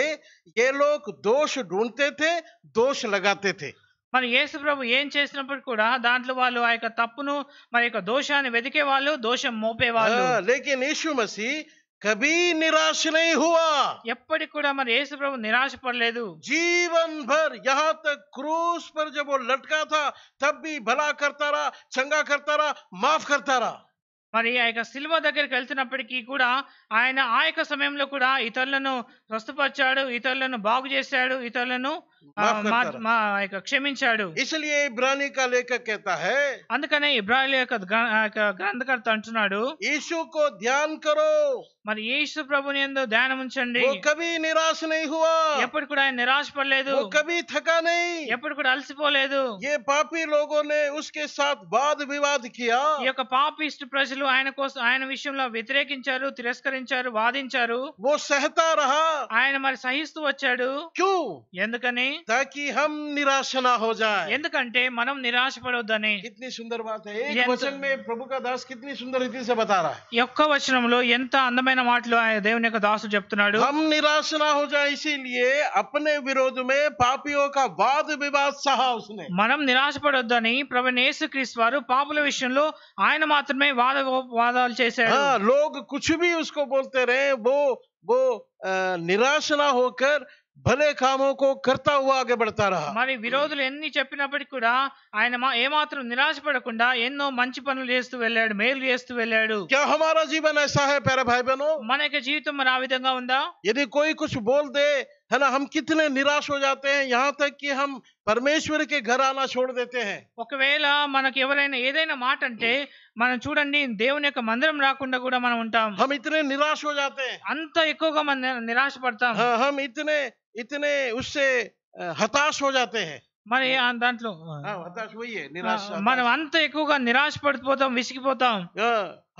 ये लोग दोष ढूंढते थे दोष लगाते थे మరి యేసు ప్రభు ఏం చేసినప్పుడు కూడా దాంట్లో వాళ్ళు ఆ యొక్క తప్పును మరి యొక్క దోషాన్ని వెతికే వాళ్ళు దోషం మోపే వాళ్ళు हाँ, ఈశ్వ यीशु कभी निराश नहीं हुआ ఎప్పటికి కూడా మరి యేసు ప్రభు నిరాశపడలేదు जीवन भर यहाँ तक क्रूस पर जब वो लटका था तब भी भला करता रहा चंगा करता रहा माफ करता रहा మరి ఆ యొక్క సిల్వ దగ్గరికి వెళ్తున్నప్పటికీ కూడా ఆయన ఆ యొక్క సమయంలో కూడా ఇతరులను స్వస్థపరిచాడు ఇతరులను బాగు చేశాడు ఇతరులను క్షమించాడు ఇసలియే ఇబ్రానీ కా లేఖ కేతా హై అందుకనే ఇబ్రానీ యొక్క గ్రంథకర్త అంటున్నాడు యేసు కో ధ్యాన్ కరో మరి యేసు ప్రభుని ఎందు ధ్యానం ఉంచండి కభీ నిరాశ నహీ హువా ఎప్పుడు కూడా ఆయన నిరాశ పడలేదు కభీ థకా నహీ ఎప్పుడు కూడా అలసిపోలేదు ఏ పాపి లోగో నే ఉస్కే సాత్ వివాద్ కియా ఈ యొక్క పాపిస్ట్ ప్రజలు ఆయన కోసం ఆయన విషయంలో వ్యతిరేకించారు తిరస్కరించారు వాదించారు ఓ సహతా రహా ఆయన మరి సహిస్తూ వచ్చాడు క్యూ ఎందుకని ताकि हम निराश ना हो जाए ఎందుకంటే మనం నిరాశ పడొద్దని कितनी सुंदर बात है एक वचन में प्रभु का दास कितनी सुंदर रीति से बता रहा है ఒక్క వచనంలో ఎంత అందమైన మాటలు ఆయన దేవుని యొక్క దాసుడు చెప్తున్నాడు हम निराश ना हो जाए इसीलिए अपने विरोध में पापियों का वाद विवाद सहा उसने మనం నిరాశ పడొద్దని ప్రభు యేసుక్రీస్తు వారు పాపుల విషయంలో ఆయన మాత్రమే వాద వాదాలు చేశారు लोग कुछ भी उसको बोलते रहे वो वो निराश ना होकर भले कामों को करता हुआ आगे बढ़ता रहा हमारी विरोध लेनी चप्पी ना पड़ी कुड़ा आयन माँ ये मात्र निराश पड़ कुंडा ये नो मंच पन लेस्त वेलेड मेल लेस्त वेलेड क्या हमारा जीवन ऐसा है पैरा भाई बनो माने के जीव तो मरावी देंगा उन्दा यदि कोई कुछ बोल दे है ना हम कितने निराश हो जाते हैं यहाँ तक कि हम परमेश्वर के घर आना छोड़ देते हैं অকవేళা మనకి ఎవరైనా ఏదైనా మాట అంటే మనం చూడండి దేవుని యొక్క మందిరం రాకున్నా కూడా మనం ఉంటాం అవిత్రే నిరాశో جاتے ہیں అంత ఎక్కువగా మనం నిరాశ పడతాం హా హా ఇతనే ఇతనే उससे हताश हो जाते हैं మరి ఆన్ దాంట్లో ఆ హతష్ වෙయి నిరాశ మన అంత ఎక్కువగా నిరాశ పడిపోతాం విసిగిపోతాం ఆ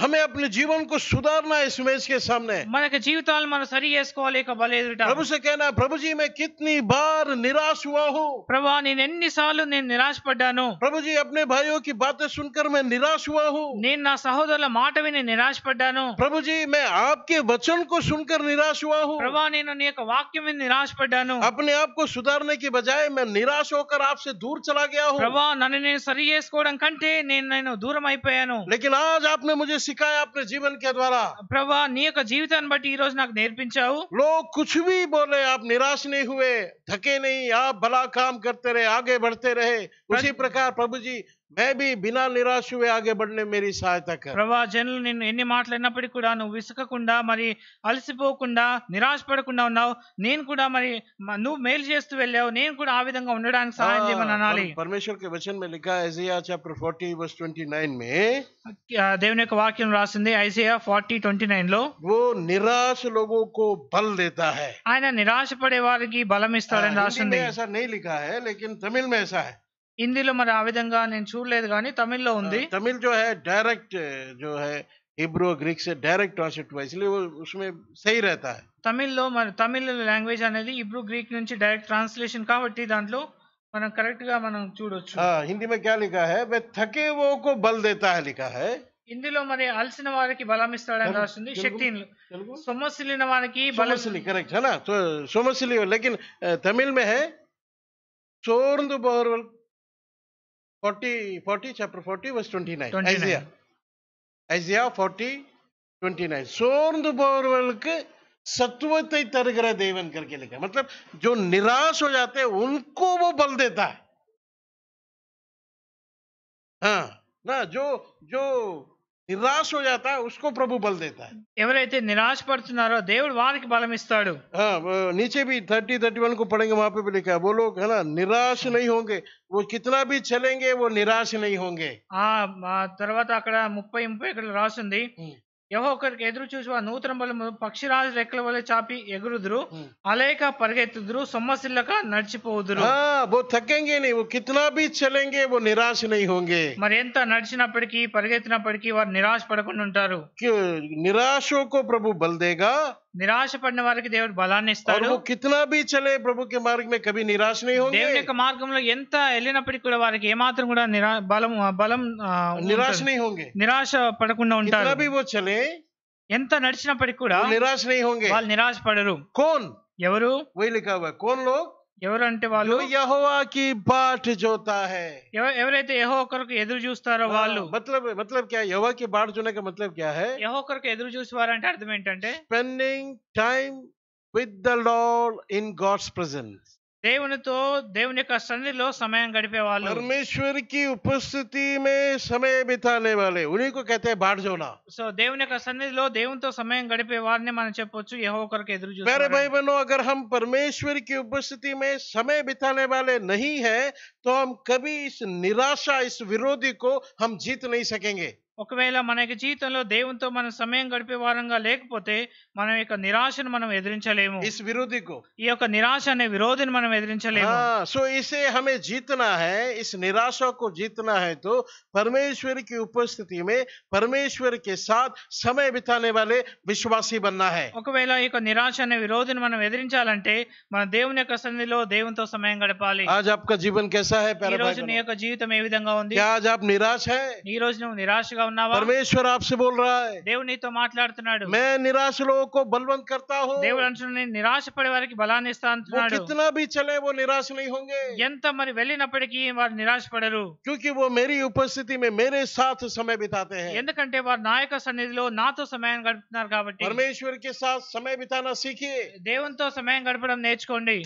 हमें अपने जीवन को सुधारना है इस मेज के सामने मन के जीविताल मन सरी చేసుకోలేక బలేదుట ప్రభు से कहना प्रभु जी मैं कितनी बार निराश हुआ हूँ प्रभु నేను साल సార్లు నేను నిరాశ పడ్డాను प्रभु जी अपने भाइयों की बातें सुनकर मैं निराश हुआ हूँ ना నా माट भी निराश पड़ा नो प्रभु जी मैं आपके वचन को सुनकर निराश हुआ हूँ प्रभु ने एक वाक्य में निराश पड़ा नो अपने आप को सुधारने की बजाय मैं निराश होकर आपसे दूर चला गया हूँ प्रभु నన్ను నేను సరి చేసుకోవడం కంటే నేను నేను దూరం అయిపోయాను लेकिन आज आपने मुझे सिखाया अपने जीवन के द्वारा प्रभा नी యొక్క జీవితాన్ని बटी रोज ना నాకు लोग कुछ भी बोले आप निराश नहीं हुए थके नहीं आप भला काम करते रहे आगे बढ़ते रहे उसी प्रकार प्रभु जी మేబీ బినా నిరాశ ఆగే బడినే మేరీ సహాయత ప్రభా జనులు నిన్ను ఎన్ని మాట్లాడినప్పటికీ కూడా నువ్వు విసుకకుండా మరి అలసిపోకుండా నిరాశపడకుండా ఉన్నావు నేను కూడా మరి నువ్వు మేలు చేస్తూ వెళ్ళావు నేను కూడా ఆ విధంగా ఉండడానికి సహాయం చేయమని అనాలి పరమేశ్వర్ కి వచన మే లిఖా ఐజియా చాప్టర్ 40 వర్స్ 29 మే దేవుని యొక్క వాక్యం రాసింది ఐజియా 40 లో वो निराश लोगों को बल देता है ఆయన నిరాశపడే వారికి బలం ఇస్తాడని రాసింది ऐसा नहीं लिखा है लेकिन तमिल में ऐसा है ఇండిలో మరి ఆ విధంగా నేను చూడలేదు గాని తమిళలో ఉంది తమిళ జో హే డైరెక్ట్ జో హే హెబ్రూ గ్రీక్ సే డైరెక్ట్ ట్రాన్స్లిటేషన్ ఇస్లి వస్మే సహి రహతా హై తమిళలో మరి తమిళ ల్యాంగ్వేజ్ అనేది ఇబ్రూ గ్రీక్ నుంచి డైరెక్ట్ ట్రాన్స్లేషన్ కాబట్టి దాంట్లో మనం కరెక్ట్ గా మనం చూడొచ్చు ఆ హిందీ మే క్యా లీఖా హై మే థకేవో కో బల్ دیتا హై లిఖా హై ఇండిలో మరి అలసిన వారికి బలం ఇస్తాడ అని రాస్తుంది శక్తిని సోమసిలిన వారికి బలం సోమసిలి కరెక్ట్ హనా సోమసిలి హే లేకిన్ తమిళ మే హే సోర్ందు బహర్వల్ 40, 40 chapter 40 verse 29. 29. Isaiah. Isaiah 40, 29. तरग्रह देवन करके लिखा मतलब जो निराश हो जाते हैं उनको वो बल देता है हाँ ना जो जो నిరాశ హోజాతా ఉస్కో ప్రభు బల్ దేతా ఎవరైతే నిరాశపడుతున్నారో దేవుడు వారికి బలం ఇస్తాడు नीचे भी थर्टी थर्टी वन को पढ़ेंगे वहां पे भी लिखा है वो लोग है ना निराश नहीं होंगे वो कितना भी चलेंगे वो निराश नहीं होंगे తర్వాత అక్కడ ముప్పై ముప్పై ఇక్కడ రాసింది ఎవో ఒకరికి ఎదురు చూసి వారు నూతన బలము పక్షిరాజు రెక్కల వలె చాపి ఎగురుదురు అలేక పరిగెత్తుదురు సొమ్మసిల్లక నడిచిపోదురు वो थकेंगे नहीं वो कितना भी మరి ఎంత నడిచినప్పటికీ పరిగెత్తినప్పటికీ వారు నిరాశ పడకుండా ఉంటారు నిరాశకు ప్రభు బల్దేగా నిరాశ పడిన వారికి దేవుడు బలాన్ని ఇస్తారు కితనా భీ చలే ప్రభు కే మార్గ నిరాశ దేవుని యొక్క మార్గంలో ఎంత వెళ్ళినప్పటికీ కూడా వారికి ఏమాత్రం మాత్రం కూడా బలం బలం నిరాశ నిరాశ పడకుండా ఉంటారు కితనా ఎంత నడిచినప్పటికీ కూడా నిరాశ నహీ వాళ్ళు నిరాశ పడరు కోన్ ఎవరు వీళ్ళు కావాలి కోన్ లో ఎవరంటే వాళ్ళు యహోవాకి बाट जोता है ఎవరైతే యహో కొరకు ఎదురు చూస్తారో వాళ్ళు మతలబ్ मतलब क्या యహోవా की बाट जोने का मतलब क्या है యహో కొరకు ఎదురు చూసేవారంటే అర్థం ఏంటంటే spending time with the lord in God's presence దేవునితో దేవుని యొక్క సన్నిధిలో సమయం గడిపే వాళ్ళు परमेश्वर की उपस्थिति में समय बिताने वाले उन्हीं को कहते हैं बाट जोना సో దేవుని యొక్క సన్నిధిలో దేవునితో సమయం గడిపే వారిని మనం చెప్పొచ్చు యహో కొరకు ఎదురు मेरे भाई बनो अगर हम परमेश्वर की उपस्थिति में समय बिताने वाले नहीं है तो हम कभी इस निराशा इस विरोधी को हम जीत नहीं सकेंगे ఒకవేళ మనకి జీవితంలో దేవుంతో మనం సమయం గడిపే వరంగ లేకపోతే మనం ఒక నిరాశను మనం ఎదురించలేము ఈస్ విరోధికు ఈ ఒక నిరాశ అనే విరోధిని మనం ఎదురించలేము సో ఇసే हमें जीतना है इस निराशाओं को जीतना है तो परमेश्वर की उपस्थिति में परमेश्वर के साथ समय बिताने वाले विश्वासी बनना है ఒకవేళ ఈ ఒక నిరాశ అనే విరోధిని మనం ఎదురించాలంటే మనం దేవుని యొక్క సన్నిధిలో దేవుంతో సమయం గడపాలి आज आपका जीवन कैसा है पैराగా మీరు ఏక జీవతమే ఈ విధంగా ఉంది क्या आप निराश हैं ये रोज ने निराश परमेश्वर आपसे बोल रहा है देव नी तो मैं निराश लोगों को बलवंत करता हूँ देव निराश पड़े वार बलास्ता कितना भी चले वो निराश नहीं होंगे मेरी वेल्लिपी वो निराश पड़ रू क्योंकि वो मेरी उपस्थिति में मेरे साथ समय बिताते हैं वायक सन्निधि ना तो समय गड़ी परमेश्वर के साथ समय बिताना सीखिए देवन तो समय गड़पड़ ने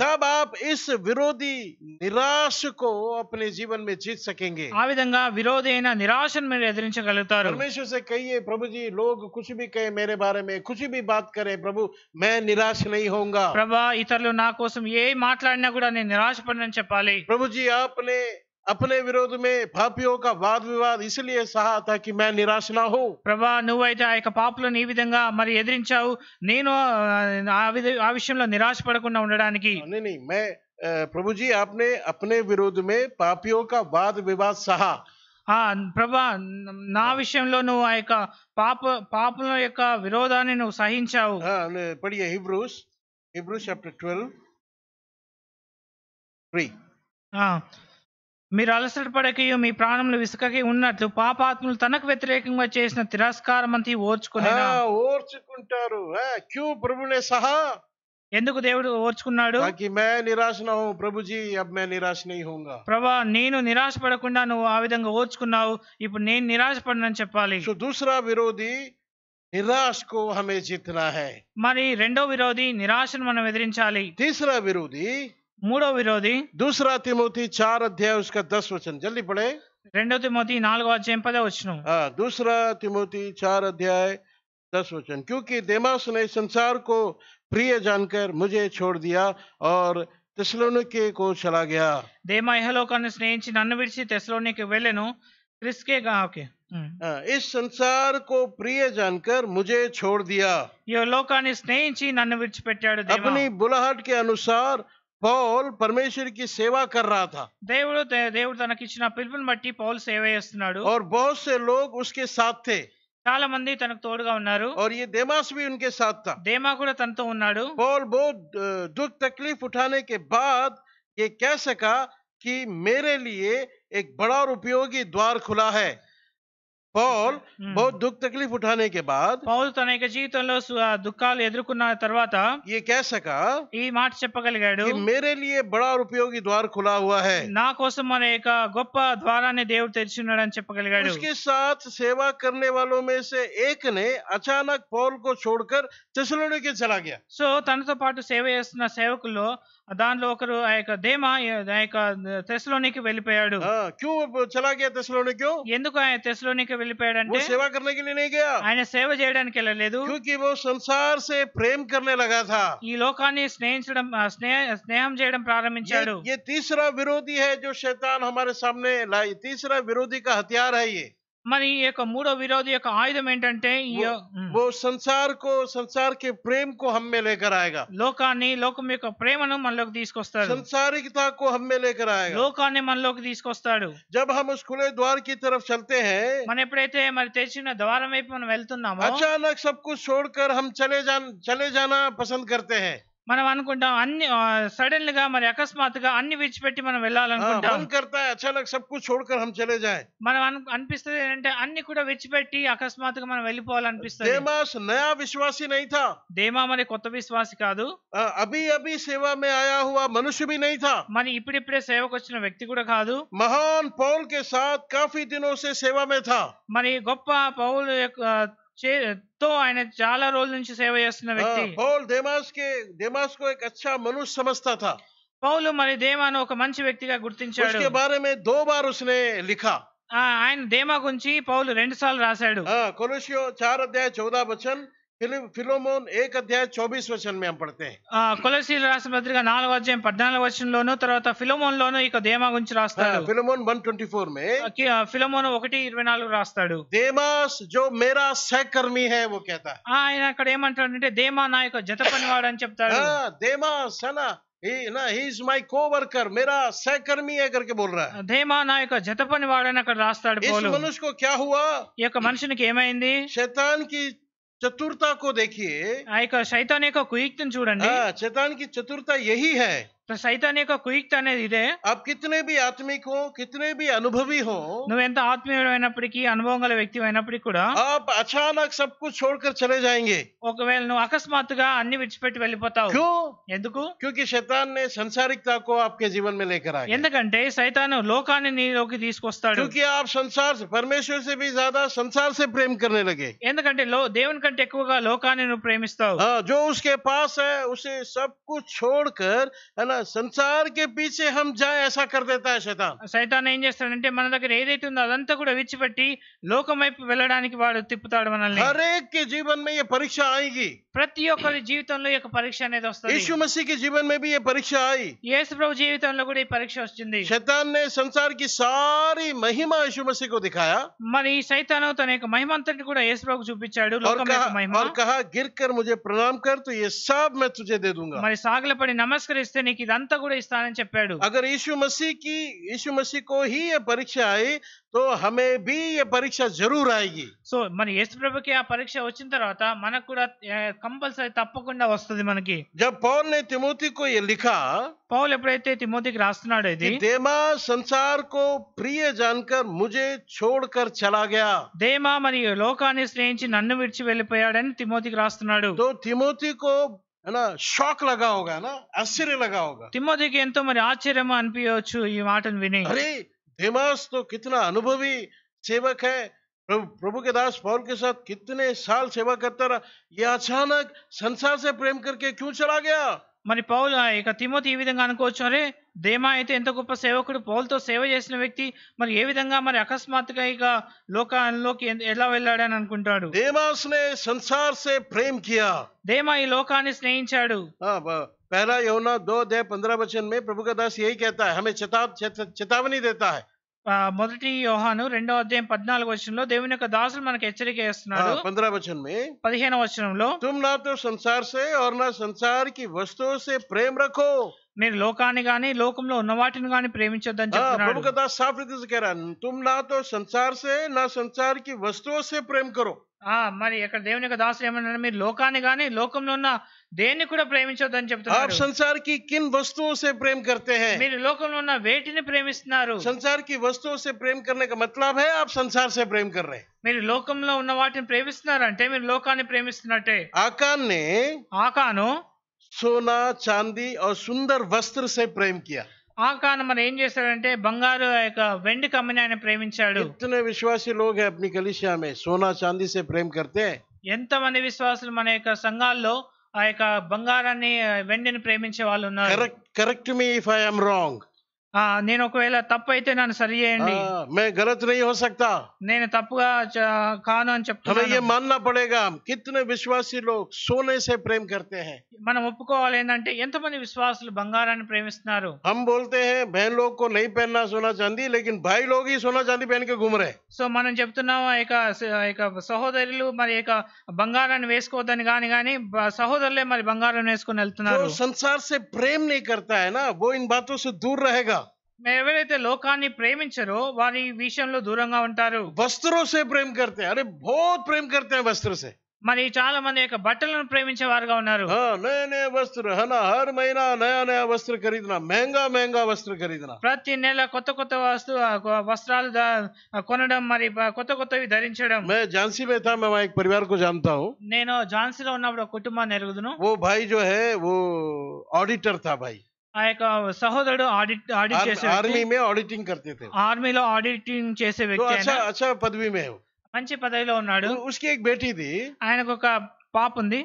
तब आप इस विरोधी निराश को अपने जीवन में जीत सकेंगे आधा विरोधी निराशन एदरगल निरंतर परमेश्वर से कहिए प्रभु जी लोग कुछ भी कहे मेरे बारे में कुछ भी बात करे प्रभु मैं निराश नहीं होऊंगा ప్రభా ఇతరులు నా కోసం ఏ మాట్లాడినా కూడా నేను నిరాశపడినని చెప్పాలి प्रभु जी आपने अपने विरोध में पापियों का वाद विवाद इसलिए सहा था कि मैं निराश ना हो ప్రభా నువ్వైతే ఆ యొక్క పాపులను ఈ విధంగా మరి ఎదిరించావు నేను ఆ విధ- ఆ విషయంలో నిరాశపడకుండా ఉండడానికి नहीं नहीं मैं अ, प्रभु जी आपने अपने विरोध में पापियों का वाद विवाद सहा ఆ ప్రభా నా విషయంలో నువ్వు ఆ యొక్క పాప పాపల యొక్క విరోధాన్ని నువ్వు సహించావు Hebrews Hebrews chapter twelve three మీరు అలసట పడకయు మీ ప్రాణములు విసుకకి ఉన్నట్లు పాపాత్ములు తనకు వ్యతిరేకంగా చేసిన తిరస్కారం అంతా ఓర్చుకునే ఓర్చుకుంటారు క్యూ ప్రభునే సహా ఎందుకు దేవుడు ఓర్చుకున్నాడు बाकी मैं निराशा न हूं प्रभु जी अब मैं निराश नहीं होऊंगा प्रभु아 నీను నిరాశపడకుండా నువ్వు ఆ విధంగా ఓర్చుకున్నావు ఇప్పుడు నేను నిరాశపడనని చెప్పాలి సో दूसरा विरोधी निराश को हमें जीतना है मारी రెండో विरोधी निराशाన మనం ఎదురించాలి तीसरा विरोधी మూడో विरोधी 2 तीमोथी 4 అధ్యాయం 10 వచనం जल्दी पढ़े 2 तीमोथी 4వ అధ్యాయం 10 వచనం ఆ 2 तीमोथी 4 అధ్యాయం 10 వచనం ఎందుకీ దేమాసనే संसार కో प्रिय जानकर मुझे छोड़ दिया और तेसलोनिके को चला गया देमा यहलोकाने स्नेहिंचि नन्न विरचि तेसलोनिके वेलेनु क्रिस्के गांव के हम्म। हाँ, इस संसार को प्रिय जानकर मुझे छोड़ दिया यो लोकाने स्नेहिंचि नन्न विरचि पेट्याडु देमा अपनी बुलाहट के अनुसार पॉल परमेश्वर की सेवा कर रहा था देवुडु देवुडु तन किचिन पिलुपुनु बट्टी पॉल सेवा चेस्तुन्नाडु और बहुत से लोग उसके साथ थे चाल मंदिर तन तोड़गा ఉన్నారు और ये देमास भी उनके साथ था देमा కూడా తనతో ఉన్నాడు पॉल बहुत दुख तकलीफ उठाने के बाद ये कह सका कि मेरे लिए एक बड़ा और उपयोगी द्वार खुला है ポール बहुत दुख तकलीफ उठाने के बाद पॉल तनेक जी तो दुकाल ఎదుర్కొన్న తరువాత ఇ కహసక ఈ మాట చెప్పగలిగాడు ఇ mere liye bada upyogi dwar khula hua hai నా కోసమరేక గొప్ప ద్వారాని దేవుడు తెరిచి ఉన్నాడు అని చెప్పగలిగాడు उसके साथ सेवा करने वालों में से एक ने अचानक पॉल को छोड़कर चचलने के चला गया सो तने తో పార్ట సేవే చేస్తున్న సేవకుల్లో అДан లోకరు ఆయక దేమ ఆయక థెస్లోనీకి వెళ్ళిపోయాడు ఆ క్యూబ చలాగే థెస్లోనీకి ఎందుకు థెస్లోనీకి వెళ్ళిపోయడంటే ఓ సేవకరనికి నేనే گیا۔ ఆయన సేవ చేయడానికి వెళ్ళలేదు క్యూకిబో సల్సార్ సే ప్రేమ karne laga tha ఈ లోకాని స్నేహం స్నేహం చేయడం ప్రారంభించాడు ఇది తీసరా విరోధి है जो शैतान हमारे सामने लाई तीसरा विरोधी का हथियार है ये మరి ఈ యొక్క మూడో విరోధి యొక్క ఆయుధం ఏంటంటే वो संसार को संसार के प्रेम को हम में लेकर आएगा లోకాన్ని లోకం యొక్క ప్రేమను మనలోకి తీసుకొస్తాడు संसारिकता को हम में लेकर आएगा లోకాన్ని మనలోకి తీసుకొస్తాడు जब हम उस खुले द्वार की तरफ चलते हैं మనం ఎప్పుడైతే మరి తెరిచిన ద్వారం వైపు మనం వెళ్తున్నామో अचानक सब कुछ छोड़कर हम चले जान चले जाना पसंद करते हैं మనం అనుకుంటాం అన్ని సడన్ గా మరి అకస్మాత్తుగా అన్ని విడిచిపెట్టి మనం వెళ్ళాలనుకుంటాం మనం అనిపిస్తుంది ఏంటంటే అన్ని కూడా విడిచిపెట్టి అకస్మాత్తుగా మనం వెళ్ళిపోవాలనిపిస్తుంది దేమా మరి కొత్త విశ్వాసి కాదు అభి అభి సేవా में आया हुआ मनुष्य भी नहीं था మరి ఇప్పుడిప్పుడే సేవకు వచ్చిన వ్యక్తి కూడా కాదు మహాన్ పౌల్ కే సాత్ కాఫీ दिनों से सेवा में था మరి గొప్ప పౌల్ తో ఆయన చాలా రోజుల నుంచి సేవ చేస్తున్న వ్యక్తి పౌల్ దేమాస్ కే దేమాస్ కో ఒక అచ్చా మనుష్ సమస్తా థా పౌలు మరి దేమాను ఒక మంచి వ్యక్తిగా గుర్తించాడు उसके बारे में दो बार उसने लिखा ఆయన దేమా గురించి పౌలు రెండు సార్లు రాశాడు కొలుషియో చార్ అధ్యాయ చౌదా వచన్ ఫిలోమోన్ ఏక అధ్యాయ చౌబీస్ వచనం మేము పడితే కొలసీల రాసిన పత్రిక నాలుగు అధ్యాయం పద్నాలుగు వచనంలోను తర్వాత ఫిలోమోన్ లోను ఇక దేమా గురించి రాస్తాడు ఫిలోమోన్ వన్ ట్వంటీ ఫోర్ మే ఫిలోమోన్ ఒకటి ఇరవై నాలుగు రాస్తాడు దేమాస్ జో మేరా సహకర్మి హే ఓ కేత ఆయన అక్కడ ఏమంటాడు అంటే దేమా నా యొక్క జత పనివాడు అని చెప్తాడు దేమా సనా మై కోవర్కర్ మేరా సహకర్మి కర్కే బోల్ రా ధేమా నా యొక్క జత పని వాడని అక్కడ రాస్తాడు మనుషుకు క్యా హువా ఈ యొక్క మనిషికి ఏమైంది శతానికి चतुरता को देखिए आयक शैतान चूँ चेता की चतुरता यही है तो का क्विक अने आप कितने भी आत्मिक हो कितने भी अनुभवी हो आत्मीयपड़ी अनुभव गल व्यक्ति आप अचानक सब कुछ छोड़कर चले जाएंगे अकस्मात अन्नी विचिपे वेलिपता क्योंकि शैतान ने संसारिकता को आपके जीवन में लेकर आए सैतान लोका क्योंकि आप संसार से परमेश्वर से भी ज्यादा संसार से प्रेम करने लगे देवन कंटे लोका प्रेमस्ता हाँ, जो उसके पास है उसे सब कुछ छोड़कर है ना సంసార్ కే పీచే హమ్ జాయ్ ఐసా కర్ దేతా హై శైతాన్ సైతాన్ ఏం చేస్తాడంటే మన దగ్గర ఏదైతే ఉందో అదంతా కూడా విడిచిపెట్టి లోకం వైపు వెళ్ళడానికి వాడు తిప్పుతాడు మనల్ని హరేక్ కే జీవన్ మే యే పరీక్ష ఆయేగి ప్రతి ఒక్కరి జీవితంలో ఈ పరీక్ష అనేది వస్తుంది యేసు మసీహ్ కే జీవన్ మే భీ యే పరీక్ష ఆయి యేసు ప్రభు జీవితంలో కూడా ఈ పరీక్ష వచ్చింది శైతాన్ నే సంసార్ కి సారీ మహిమ యేసు మసీహ్ కో దిఖాయా మరి సైతాను తన యొక్క మహిమ అంతటి కూడా యేసు ప్రభు చూపించాడు లోకం యొక్క మహిమ और कहा गिर कर मुझे प्रणाम कर तो ये सब मैं तुझे दे दूंगा మరి సాగలపడి నమస్కరిస్తే నీకు ఇదంతా కూడా ఇస్తానని చెప్పాడు అగర్ యేసు मसीह की यीशु मसीह को ही ये परीक्षा आई तो हमें भी ये परीक्षा जरूर आएगी సో మన యేసు ప్రభుకి ఆ పరీక్ష వచ్చిన తర్వాత మనకు కూడా కంపల్సరీ తప్పకుండా వస్తుంది మనకి జబ్ పౌల్ నే तिमोथी को ये लिखा పౌలు ఎప్పుడైతే తిమోతికి రాస్తున్నాడో ఇది దేమా సంసార్ కో ప్రియ జాన్కర్ ముజే मुझे छोड़कर चला गया దేమా మరియు లోకాన్ని స్నేహించి నన్ను విడిచి వెళ్ళిపోయాడని తిమోతికి రాస్తున్నాడు तो तिमोथी है ना షాక్ लगा होगा ना लगा होगा మరి ఈ మాటను విని దేమాస్ तो कितना अनुभवी सेवक है प्रभु प्रभु के दास पौल के साथ कितने साल सेवा करता रहा ये अचानक संसार से प्रेम करके क्यों चला गया मरी पौल ఇక తిమోతి ఈ విధంగా అనుకోవచ్చు దేమా అయితే ఎంత గొప్ప సేవకుడు పౌలతో సేవ చేసిన వ్యక్తి మరి ఏ విధంగా మరి అకస్మాత్తుగా ఇక లోకాల్లోకి ఎలా వెళ్ళాడు అని అనుకుంటాడు ప్రేమ్ కియా దేమా ఈ లోకాన్ని స్నేహించాడు पहला यमुना दो दे पंद्रह वचन में प्रभु का दास यही कहता है हमें चेता चेतावनी देता మొదటి యోహాను రెండో అధ్యాయం పద్నాలుగు వచనంలో దేవుని యొక్క దాసులు మనకు హెచ్చరిక చేస్తున్నాడు పంద్రహ వచనం పదిహేను వచనంలో తుమ్ నాతో సంసార్ సే ఓర్ నా సంసార్ కి వస్తువు సే ప్రేమ రఖో మీరు లోకాన్ని గాని లోకంలో ఉన్న వాటిని గాని ప్రేమించొద్దని చెప్తున్నాడు प्रभु का दास साफ रीति से कह रहा है तुम ना तो संसार से ना संसार ఆ మరి ఇక్కడ దేవుని యొక్క దాసులు ఏమన్నారు మీరు లోకాన్ని గాని లోకంలో ఉన్న దేన్ని కూడా ప్రేమించొద్దని आप చెప్తున్నారు संसार की किन वस्तुओं से प्रेम करते हैं మీరు లోకంలో ఉన్న వేటిని ప్రేమిస్తున్నారు संसार की वस्तुओं से प्रेम करने का मतलब है आप संसार से प्रेम कर रहे మీరు లోకంలో ఉన్న వాటిని ప్రేమిస్తున్నారంటే మీరు లోకాన్ని ప్రేమిస్తున్నట్టే ఆకాన్ని ఆకాను సోనా చాంది సుందర్ వస్త్ర సే ప్రేమ్ కియా ఆ కారణం మనం ఏం చేశాడంటే బంగారు యొక్క వెండి కమ్మని ఆయన ప్రేమించాడు ఇతనే విశ్వాసి లోగ్ అప్ని ఆమె సోనా చాంది సే ప్రేమ్ కర్తే మంది విశ్వాసులు మన యొక్క సంఘాల్లో ఆ యొక్క బంగారాన్ని వెండిని ప్రేమించే వాళ్ళు ఉన్నారు correct correct me if I am wrong ఆ నేను ఒకవేళ తప్పు అయితే నేను సరి చేయండి నేను గలత نہیں ہو سکتا نہیں نہیں తప్పుగా قانونం చెప్తాది یہ ماننا پڑے گا کتنے විශ්වාසی لوگ سونے سے પ્રેમ کرتے ہیں మన ఉపకొవాల ఏందంటే ఎంతమంది విశ్వాసులు బంగారాన్ని ప్రేమిస్తున్నారు ہم बोलते हैं बहन लोग को नहीं पहनना सोना चांदी लेकिन भाई लोग ही सोना चांदी पहन के घूम रहे सो మనం చెప్తున్నా ఒక ఒక సోదరీలు మరి ఒక బంగారాన్ని వేసుకు వదని గాని గాని సోదర్లే మరి బంగారాన్ని వేసుకు నడుస్తున్నారు సో संसार سے પ્રેમ نہیں کرتا ہے نا وہ ان باتوں سے دور رہے گا ఎవరైతే లోకాన్ని ప్రేమించరో వారి విషయంలో దూరంగా ఉంటారు వస్త్రోసే ప్రేమ కర్తే అరే బోత్ ప్రేమ కర్తే వస్త్రోసే మరి చాలా మంది యొక్క బట్టలను ప్రేమించే వారుగా ఉన్నారు हाँ नए नए वस्त्र है ना हर महीना नया नया वस्त्र खरीदना महंगा ప్రతి నెల కొత్త కొత్త వస్తు వస్త్రాలు కొనడం మరి కొత్త కొత్తవి ధరించడం मैं ఝాన్సీ में తా मैं वहाँ एक परिवार నేను ఝాన్సీలో ఉన్నప్పుడు కుటుంబాన్ని ఎరుగుదును ఓ భాయ్ జో హే ఓ ఆడిటర్ తా भाई ఆయకా సహోదరు ఆడిట్ ఆడిట్ చేసే ఆర్మీమే ఆడిటింగ్ karte the ఆర్మీలో ఆడిటింగ్ చేసే వ్యక్తి అన్న మంచి పదవిలో ఉన్నాడు మంచి పదవిలో ఉన్నాడు उसकी एक बेटी थी ఆయనకొక पापुंदी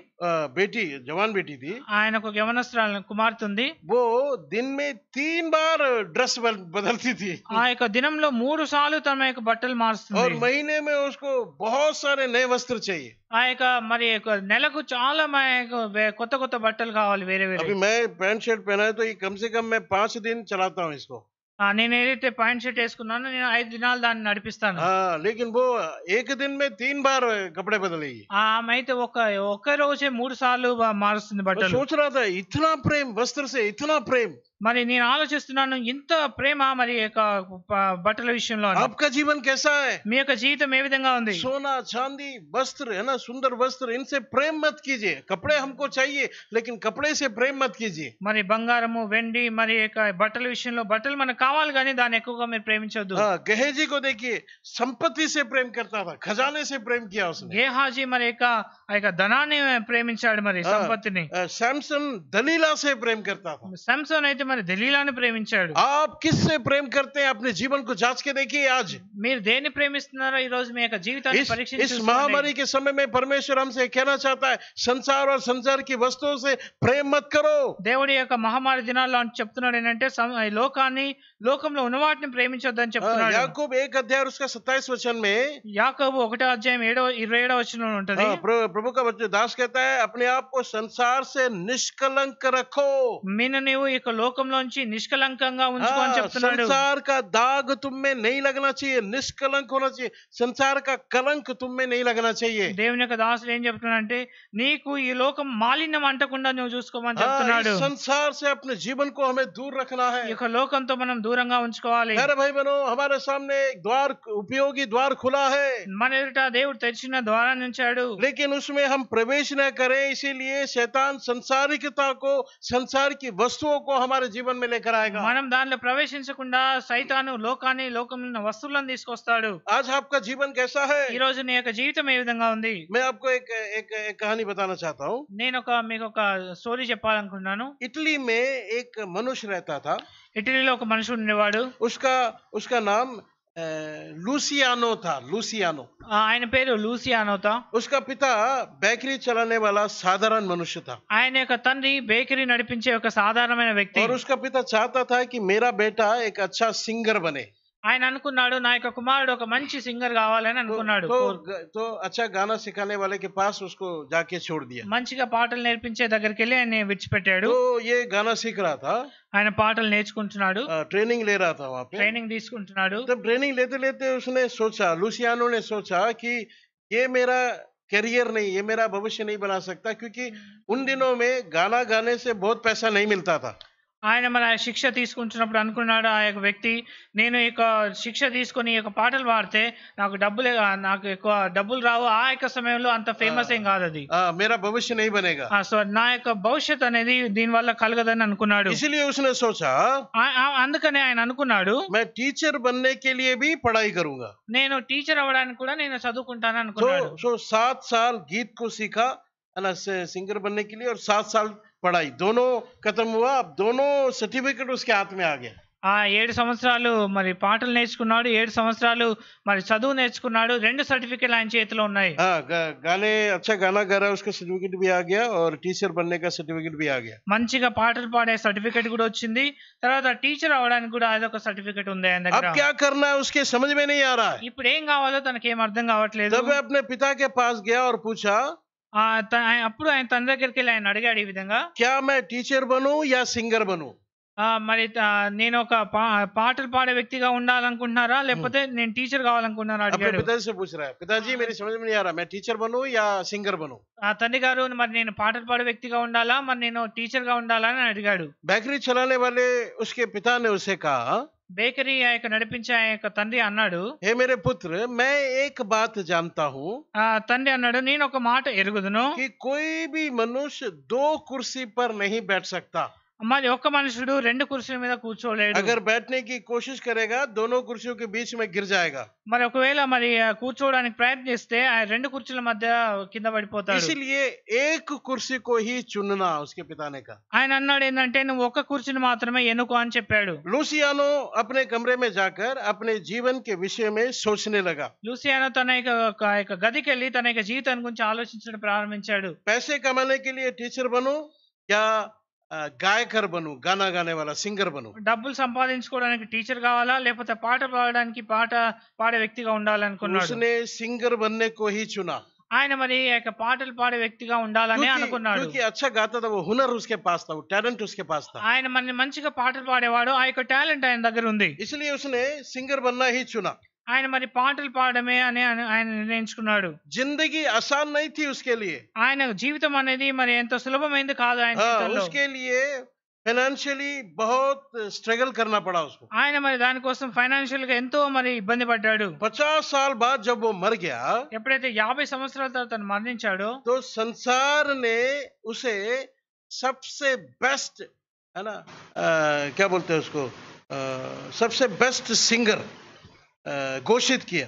बेटी जवान बेटी थी आयन को यवनस्त्र कुमार तुंदी वो दिन में तीन बार ड्रेस बदलती थी दिन दिनम लो मूर साल तम एक बटल मार और महीने में उसको बहुत सारे नए वस्त्र चाहिए आयक मरी एक नेल को चाल मैं कोत कोत बटल कावाल वेरे वेरे अभी मैं पैंट शर्ट पहना है तो ये कम से कम मैं पांच दिन चलाता हूँ इसको నేను ఏదైతే పాయింట్ షర్ట్ వేసుకున్నానో నేను ఐదు దినాలు దాన్ని నడిపిస్తాను లేకిన్ బో ఏక దిన్ మే తీన్ బార్ కపడే कपड़े ఆ ఆమె అయితే ఒక రోజే మూడు సార్లు మారుస్తుంది బట్టలు सोच रहा था ప్రేమ్ प्रेम वस्त्र మరి నేను ఆలోచిస్తున్నాను ఇంత ప్రేమ మరి ఒక బట్టల విషయంలో నాక జీవితం కేసా ఏయ్ మెకజీ తో మే విధంగా ఉంది సోనా చాంది వస్త్ర హనా సుందర్ వస్త్ర ఇన్సే ప్రేమ మత్ కీజీ కపడే हमको चाहिए लेकिन कपड़े से प्रेम मत कीजिए మరి బంగారము వెండి మరి ఒక బట్టల విషయంలో బట్టల్ మన కావాల్ గాని దాని ఎక్కుగా మే ప్రేమించదు ఆ గహేజీ కో దేఖి సంపత్తి సే ప్రేమ కర్తా థ ఖజానే సే ప్రేమ కియా ఉస్నే ఏ హాజీ మరి ఏక ఏక ధనాని మే ప్రేమించడ్ మరి సంపత్తిని సామ్సన్ ధనిలా సే ప్రేమ కర్తా థ సామ్సన్ ఏ మన దలీలాను ప్రేమించాడు आप किससे प्रेम करते हैं अपने जीवन को जांच के देखिए आज మీరు దేన్ని ప్రేమిస్తున్నారో ఈ इस, इस महामारी के समय में परमेश्वर हमसे कहना चाहता है संसार और संसार की वस्तुओं से प्रेम मत करो దేవుడి యొక్క మహమ్మారి దినాల్లో ఆయన చెప్తున్నాడు ఏంటంటే हाँ, याकूब एक अध्याय उसका सत्ताईस वचन में याकूब ఒకటో అధ్యాయం ఏడో हाँ, प्रभु का वचन दास कहता है अपने आप को संसार से निष्कलंक रखो मीन నీవు లోకంలోంచి నిష్కలంకంగా చెప్తున్నాడు संसार का दाग तुम में नहीं लगना चाहिए निष्कलंक होना चाहिए संसार का कलंक तुम में नहीं लगना चाहिए దేవుని యొక్క దాసులు ఏం చెప్తున్నాడంటే నీకు ఈ లోకం మాలిన్యం అంటకుండా నువ్వు చూసుకోమని చెప్తున్నాడు संसार से अपने जीवन को हमें दूर रखना ఈ है లోకంతో మనం దూరంగా ఉంచుకోవాలి भाई बनो हमारे सामने एक द्वार उपयोगी द्वार खुला है మన ఎదుట దేవుడు తెరిచిన लेकिन उसमें हम प्रवेश न करें इसीलिए शैतान संसारिकता को संसार की वस्तुओं को हमारे जीवन में लेकर आएगा मानव दानले प्रवेशించుకున్నా సైతాను లోకాని లోకమిన వస్తులని తీసుకొస్తాడు आज आपका जीवन कैसा है ఈ రోజు నియక జీవితం ఏ విధంగా ఉంది मैं आपको एक एक कहानी बताना चाहता हूं नी नोका ਮੇ ਕੋਕਾ ਸਟੋਰੀ చెప్పాలనుకున్నాను ఇటలీ మే ఏక్ మనుష్ రహతా థ ఇటలీ లో ఒక మనుషుని నివాడు uska uska naam Luciano uh, था लूसियानो ఆయన పేరు లూసియానో था उसका पिता बेकरी चलाने वाला साधारण मनुष्य था ఆయన యొక్క తండ్రి బేకరీ నడిపించే ఒక సాధారణమైన వ్యక్తి और उसका पिता चाहता था कि मेरा बेटा एक अच्छा सिंगर बने ఆయన అనుకున్నాడు నా యొక్క కుమారుడు ఒక మంచి సింగర్ కావాలని అనుకున్నాడు గానా సిఖానే వాళ్ళకి పాస్ జాకే చూడ్ మంచిగా పాటలు నేర్పించే దగ్గరికి వెళ్ళి ఆయన విడిచిపెట్టాడు ఏ గానా సీఖ్ రాతా ఆయన పాటలు నేర్చుకుంటున్నాడు ట్రైనింగ్ లే రాతా ట్రైనింగ్ తీసుకుంటున్నాడు ట్రైనింగ్ లేతే లేతే ఉస్నే సోచా లూసియానో నే సోచా కి ఏ మేరా కెరియర్ नहीं ఏ మేరా భవిష్య नहीं बना సక్తా క్యూకి ఉన్ दिनों में गाना गाने से बहुत पैसा नहीं मिलता था ఆయన మన శిక్ష తీసుకుంటున్నప్పుడు అనుకున్నాడు ఆ యొక్క వ్యక్తి నేను ఈ యొక్క శిక్ష తీసుకొని ఈ యొక్క పాటలు పాడితే నాకు డబ్బులే నాకు ఎక్కువ డబ్బులు రావు ఆ యొక్క సమయంలో అంత ఫేమస్ ఏం కాదు అది మేరా భవిష్య నహీ బనేగా సో నా యొక్క భవిష్యత్ అనేది దీని వల్ల కలగదని అనుకున్నాడు ఇసిలియే సోచా అందుకనే ఆయన అనుకున్నాడు మే టీచర్ బన్నే కే లియే భీ పడాయి కరూంగా నేను టీచర్ అవ్వడానికి కూడా నేను చదువుకుంటాను అనుకున్నాడు సో సాత్ సాల్ గీత్ కో సీఖా సింగర్ బన్నే కే లియే సాత్ సాల్ पढ़ाई दोनों खत्म हुआ अब दोनों सर्टिफिकेट उसके हाथ ఆ ఏడు సంవత్సరాలు మరి పాటలు నేర్చుకున్నాడు ఏడు సంవత్సరాలు మరి చదువు నేర్చుకున్నాడు రెండు సర్టిఫికెట్లు ఆయన చేతిలో ఉన్నాయి గానే అచ్చా గానా గారా ఉస్కా సర్టిఫికెట్ బి ఆ గయా ఆర్ టీచర్ బన్నే కా సర్టిఫికెట్ బి ఆ గయా మంచిగా పాటలు పాడే సర్టిఫికెట్ కూడా వచ్చింది తర్వాత టీచర్ అవడానికి కూడా అదొక సర్టిఫికెట్ ఉంది ఆయన దగ్గర అబ్ క్యా కర్నా ఉస్కే సమజ్ మే నహీ ఆ రహా ఇప్పుడు ఏం కావాలో తనకి ఏం అర్థం కావట్లేదు తబ్ అప్నే పితా కే పాస్ గయా ఆర్ పూఛా అప్పుడు ఆయన తన దగ్గరికి వెళ్ళి ఆయన అడిగాడు ఈ విధంగా క్యా మే టీచర్ బను యా సింగర్ బను మరి నేను ఒక పాటలు పాడే వ్యక్తిగా ఉండాలనుకుంటున్నారా లేకపోతే నేను టీచర్ కావాలనుకుంటున్నారా అడిగాడు పితాజీ పూచరా పితాజీ మీరు సమజ్ మే టీచర్ బను యా సింగర్ బను ఆ తండ్రి గారు మరి నేను పాటలు పాడే వ్యక్తిగా ఉండాలా మరి నేను టీచర్ గా ఉండాలా అని అడిగాడు బేకరీ చలానే వాళ్ళే ఉస్కే పితా ఉసే కహా బేకరీ ఆయన నడిపించే ఆయన యొక్క తండ్రి అన్నాడు హే మేరే పుత్ర మే ఏక్ బాత్ జానతా హూ ఆ తండ్రి అన్నాడు నేను ఒక మాట ఎరుగుదును కి కోయి భీ మనుష్య దో కుర్సీ పర్ నహీ బైఠ్ సక్తా మరి ఒక్క మనుషుడు రెండు కుర్చీల మీద కూర్చోలేడు అగర్ बैठने की कोशिश करेगा दोनों कुर्सियों के बीच में गिर మరి ఒకవేళ మరి కూర్చోవడానికి ప్రయత్నిస్తే ఆ రెండు కుర్చీల మధ్య కింద పడిపోతాడు इसीलिए एक कुर्सी को ही चुनना उसके पिता ఆయన అన్నాడు ఏంటంటే నువ్వు ఒక్క కుర్చీని మాత్రమే ఎన్నుకో అని చెప్పాడు లూసియానో अपने కమరే మే జాకర్ अपने జీవన్ కే విషయమే సోచనే లగా లూసియానో తన యొక్క ఆ గదికి వెళ్ళి తన యొక్క జీవితాన్ని గురించి ఆలోచించడం ప్రారంభించాడు పైసే కమానే के టీచర్ బను గాయకర్ బను గానా గానే వాళ్ళ సింగర్ బను డబ్బులు సంపాదించుకోవడానికి టీచర్ కావాలా లేకపోతే పాట పాడడానికి పాట పాడే వ్యక్తిగా ఉండాలనుకున్నాడు సింగర్ బన్నే కోహి చునా ఆయన మరి పాటలు పాడే వ్యక్తిగా ఉండాలని అనుకున్నాడు హునర్ ఉస్కే పాస్తావు టాలెంట్ ఉస్కే పాస్ ఆయన ఆయన మంచిగా పాటలు పాడేవాడు ఆ యొక్క టాలెంట్ ఆయన దగ్గర ఉంది ఇసులి ఉస్నే సింగర్ బన్నా హీ చునా ఆయన మరి పాటలు పాడమే అని ఆయన నిర్ణయించుకున్నాడు జిందగీ అసాన్ నహీ థీ ఉస్కే లియే ఆయన జీవితం అనేది మరి ఎంత సులభమైంది కాదు ఆయన ఉస్కే లియే ఫైనాన్షియలీ బహుత్ స్ట్రగల్ కర్నా పడా ఉస్కో ఆయన మరి దానికోసం ఫైనాన్షియల్ గా ఎంతో మరి ఇబ్బంది పడ్డాడు పచాస్ సాల్ బాద్ జబ్ మర్ గయా ఎప్పుడైతే యాభై సంవత్సరాల తర్వాత తను మరణించాడో తో సంసార్ నే ఉసే సబ్సే బెస్ట్ है ना क्या बोलते हैं उसको सबसे घोषित किया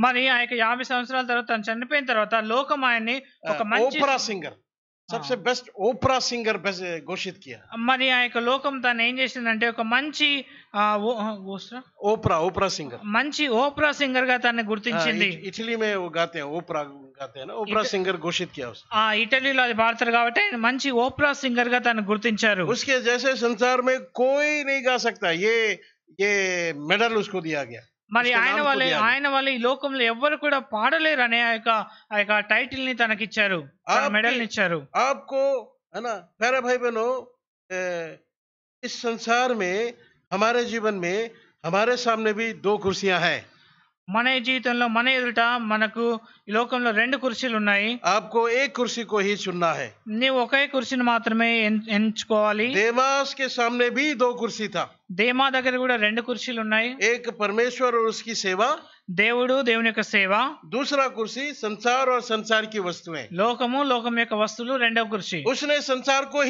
माने आए कि यामी సంవత్సరాల తర్వాత అన్ని చనిపోయిన తర్వాత లోకమాయన్ని ఒక మంచి ఆపరా సింగర్ सबसे बेस्ट ओपरा सिंगर घोषित किया. అమ్మాని आए कि లోకం తన ఏం చేస్తున్న అంటే ఒక మంచి ఆ ఓప్రా ఓప్రా సింగర్ మంచి ఓప్రా సింగర్ గా తన్ని గుర్తించింది. ఇటలీ మే ఊ गाతే ఓప్రా గాతే న ఓప్రా సింగర్ ఘోషిత కియా. ఆ ఇటలీ లో అది పార్తర్ కాబట్టి మంచి ఓప్రా సింగర్ గా తన్ని గుర్తించారు. उसके जैसे संसार में कोई नहीं गा सकता ये ये मेडल उसको दिया गया. మరి ఆయన వల్ల ఆయన వల్ల ఈ లోకంలో ఎవ్వరు కూడా పాడలేరు అనే ఆ యొక్క ఆ యొక్క టైటిల్ ని తనకిచ్చారు మెడల్ ఇచ్చారు ఆప్కో అనా ప్యారే భాయి బహనో इस संसार में हमारे जीवन में हमारे सामने भी दो कुर्सियां हैं మన జీవితంలో మన ఎదుట మనకు ఈ లోకంలో రెండు కుర్చీలు ఉన్నాయి ఆప్కో ఏ కుర్సీ కో హీ చున్నా హై నీవు ఒకే కుర్చీని మాత్రమే ఎంచుకోవాలి దేవాస్ కే సామ్నే భీ దో కుర్సీ థా దేమా దగ్గర కూడా రెండు కుర్చీలు ఉన్నాయి ఏక పరమేశ్వర సేవ దేవుడు దేవుని యొక్క సేవ దూసరా కుర్సీ సంసార और संसार వస్తువే లోకము లోకం యొక్క వస్తువులు రెండవ కుర్చీ उसने సంసార్ को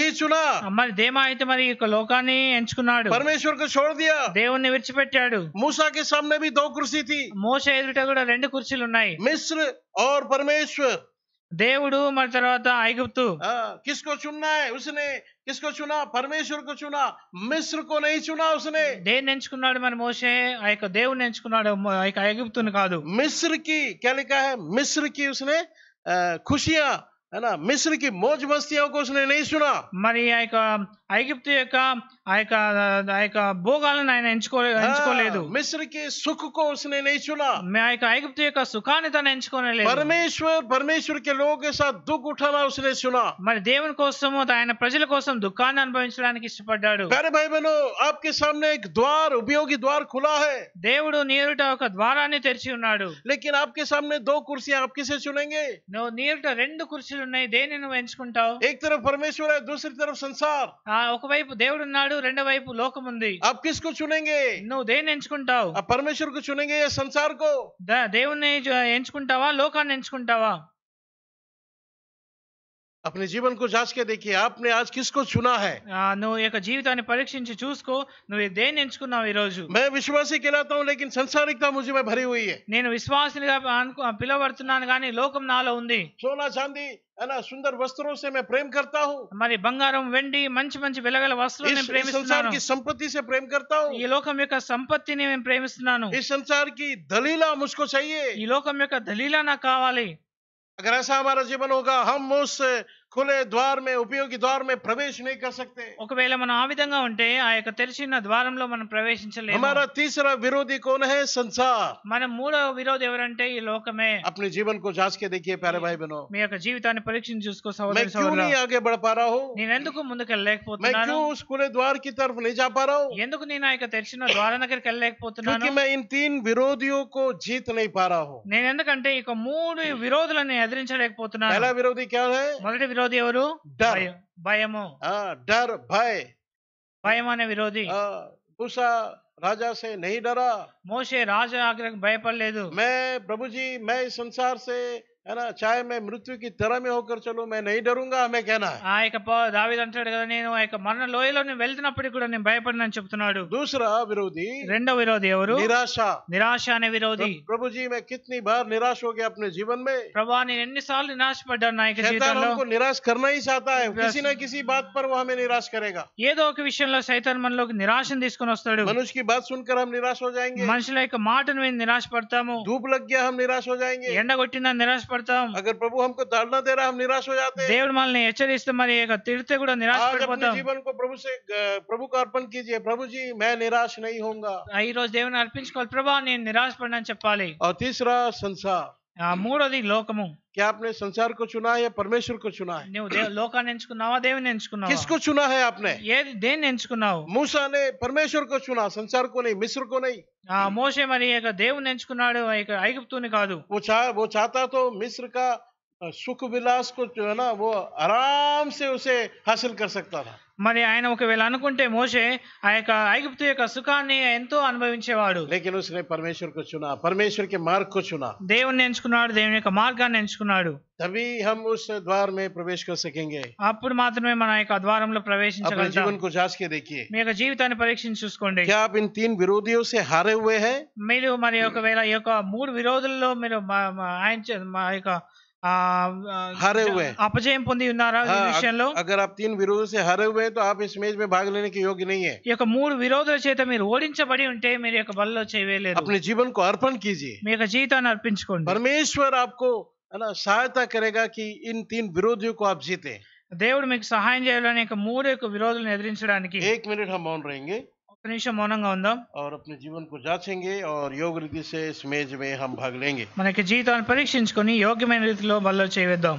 మరి దేమా అయితే మరి ఈ లోకాన్ని ఎంచుకున్నాడు పరమేశ్వర్ కు छोड़ దేవుణ్ణి విడిచిపెట్టాడు మూసాకి के सामने దో दो कुर्सी थी ఎదుట కూడా రెండు కుర్చీలు ఉన్నాయి మిస్ర్ పరమేశ్వర్ దేవుడు మరి తర్వాత ఐగుప్తు किसको चुनना है उसने किसको चुना परमेश्वर को चुना मिस्र को नहीं चुना उसने ఎంచుకున్నాడు మన మోషే ఆ యొక్క దేవుని ఎంచుకున్నాడు ఆ యొక్క ఐగుప్తుని కాదు मिस्र की क्या लिखा है मिस्र की उसने खुशियां है ना मिस्र की मौज मस्तियों को उसने नहीं మరి ఆ యొక్క ऐगिप्त साथ आपके सामने एक द्वार उपयोगी द्वार खुला है देवड़ नीरट द्वारा लेकिन आपके सामने दो कुर्सियां आप किसे चुनेंगे नो नीरट रे एक तरफ परमेश्वर है दूसरी तरफ संसार ఒకవైపు దేవుడు ఉన్నాడు రెండో వైపు లోకం ఉంది కిస్కు किसको నువ్వు దేన్ని ఎంచుకుంటావు ఆ परमेश्वर को ద- దేవుణ్ణి ఎంచుకుంటావా లోకాన్ని ఎంచుకుంటావా अपने जीवन को जांच के देखिए आपने आज किसको चुना है जीवता परीक्षा चूस को मैं विश्वासी कहलाता हूँ लेकिन संसारिकता मुझे में भरी हुई है नीन विश्वास पीलबड़ना सोना चांदी सुंदर वस्त्रों से मैं प्रेम करता हूँ हमारी बंगारम वेंडी मंच मंच बिलगल वस्त्रों ने प्रेम संसार की संपत्ति से प्रेम करता हूँ ये लोकम एक संपत्ति ने मैं प्रेम इस संसार की दलीला मुझको चाहिए ये लोकम एक दलीला ना कावाली अगर ऐसा हमारा जीवन होगा हम उस కులే ద్వార్ మే ఉపయోగి ద్వార్ మే ప్రవేశ్ నహీ కర్ సక్తే ఒకవేళ మనం ఆ విధంగా ఉంటే ఆ యొక్క తెరిచిన ద్వారంలో మనం ప్రవేశించలేము हमारा तीसरा विरोधी कौन है संसार మన మూడో విరోధి ఎవరంటే ఈ లోకమే अपने जीवन को जांच के देखिए प्यारे भाई बहनों మీ యొక్క జీవితాన్ని పరీక్షించి చూసుకో मैं సోదరి क्यों नहीं आगे बढ़ पा रहा हूँ నేను ఎందుకు ముందుకు मैं వెళ్ళలేకపోతున్నాను क्यों उस खुले द्वार की तरफ नहीं जा पा रहा हूँ ఎందుకు నేను ఆ యొక్క తెరిచిన ద్వారం దగ్గరికి क्योंकि వెళ్ళలేకపోతున్నాను मैं इन तीन विरोधियों को जीत नहीं पा रहा हूँ నేను ఎందుకంటే ఇక మూడు విరోధులను ఎదిరించలేకపోతున్నాను पहला విరోధి क्या है మొదటి ವಿರೋಧಿಯವರು ಡರ್ ಭಯಮು ಡರ್ ಭಯ ಭಯಮಾನ ವಿರೋಧಿ मूसा राजा से नहीं डरा मोशे राजा आकर भय पर ले मैं प्रभु जी मैं संसार से है ना चाहे मैं मृत्यु की तरह में होकर चलो मैं नहीं डरूंगा हमें कहना है दावी मरण लोयन भयपड़ना दूसरा विरोधी रेडो विरोधी निराशा निराशा अने विरोधी प्रभु मैं कितनी बार निराश हो गया अपने जीवन में प्रभा ने साल निराश पड़ा ना एक हमको निराश करना ही चाहता है किसी न किसी बात पर वो हमें निराश करेगा ये दो विषय में सैतन मन लोग निराशन दस्कोड़ मनुष्य की बात सुनकर हम निराश हो जाएंगे मनुष्य निराश पड़ता धूप लग गया हम निराश हो जाएंगे एंड निराश કરતામ અગર પ્રભુ हमको ધારણા દેરા હમ નિરાશ હો જાતે હે દેવદ માલ ને એચરીસ્ત મની એક તિરતે કુડો નિરાશ હો પોતોમ આજી જીવન કો પ્રભુ સે પ્રભુ કો અર્પણ કીજીએ પ્રભુજી મે નિરાશ નહીં હોંગા આઈ રોજ દેવને અર્પણ છોકલ પ્રભુ આને નિરાશ પડા ન ચેપાળી ઓ તીસરા સંસા આ મોરદી લોકમુ क्या आपने संसार को चुना है या परमेश्वर को चुना है నువ్వు లోకాన్ని देव ने ఎంచుకున్నావా किसको चुना है आपने ఏ దేన్ని ఎంచుకున్నావు मूसा ने परमेश्वर को चुना संसार को नहीं मिस्र को नहीं ఆ మోషే మరి ఇక దేవుని ఎంచుకున్నాడు ఇక ఐగుప్తుని కాదు वो चाह वो चाहता तो मिस्र का सुख विलास को जो है ना वो आराम से उसे हासिल कर सकता था మరి ఆయన ఒకవేళ అనుకుంటే మోషే ఆ యొక్క ఐగుప్తు యొక్క సుఖాన్ని ఎంతో అనుభవించేవాడు लेकिन उसने परमेश्वर को चुना परमेश्वर के मार्ग को चुना దేవుని ఎంచుకున్నాడు దేవుని యొక్క మార్గాన్ని ఎంచుకున్నాడు तभी हम उस द्वार में प्रवेश कर सकेंगे అప్పుడు మాత్రమే మన యొక్క ద్వారంలో अपने ప్రవేశించగలుగుతాం जीवन को जांच के देखिए మీ యొక్క జీవితాన్ని పరీక్షించి చూసుకోండి क्या आप इन तीन विरोधियों से हारे हुए हैं మీరు మరి ఒకవేళ ఈ యొక్క మూడు విరోధుల్లో మీరు మా- మా- ఆయన చే- మా యొక్క हारे हुए अपजय पीछे अगर आप तीन विरोध से हारे हुए तो आप इस मैच में भाग लेने के योग्य नहीं है मूड विरोध ओडे बल्ल अपने जीवन को अर्पण कीजिए जीवन अर्पित परमेश्वर आपको सहायता करेगा कि इन तीन विरोधियों को आप जीते देवड़ सहाय मूड विरोध एक मिनट हम मौन रहेंगे गणेश मौनंगा और अपने जीवन को जांचेंगे और योग रीति से इस मेज में हम भाग लेंगे मन के जीवन परीक्षिंचुकोनी योग्यమైన రీతిలో బలలో चेवेदा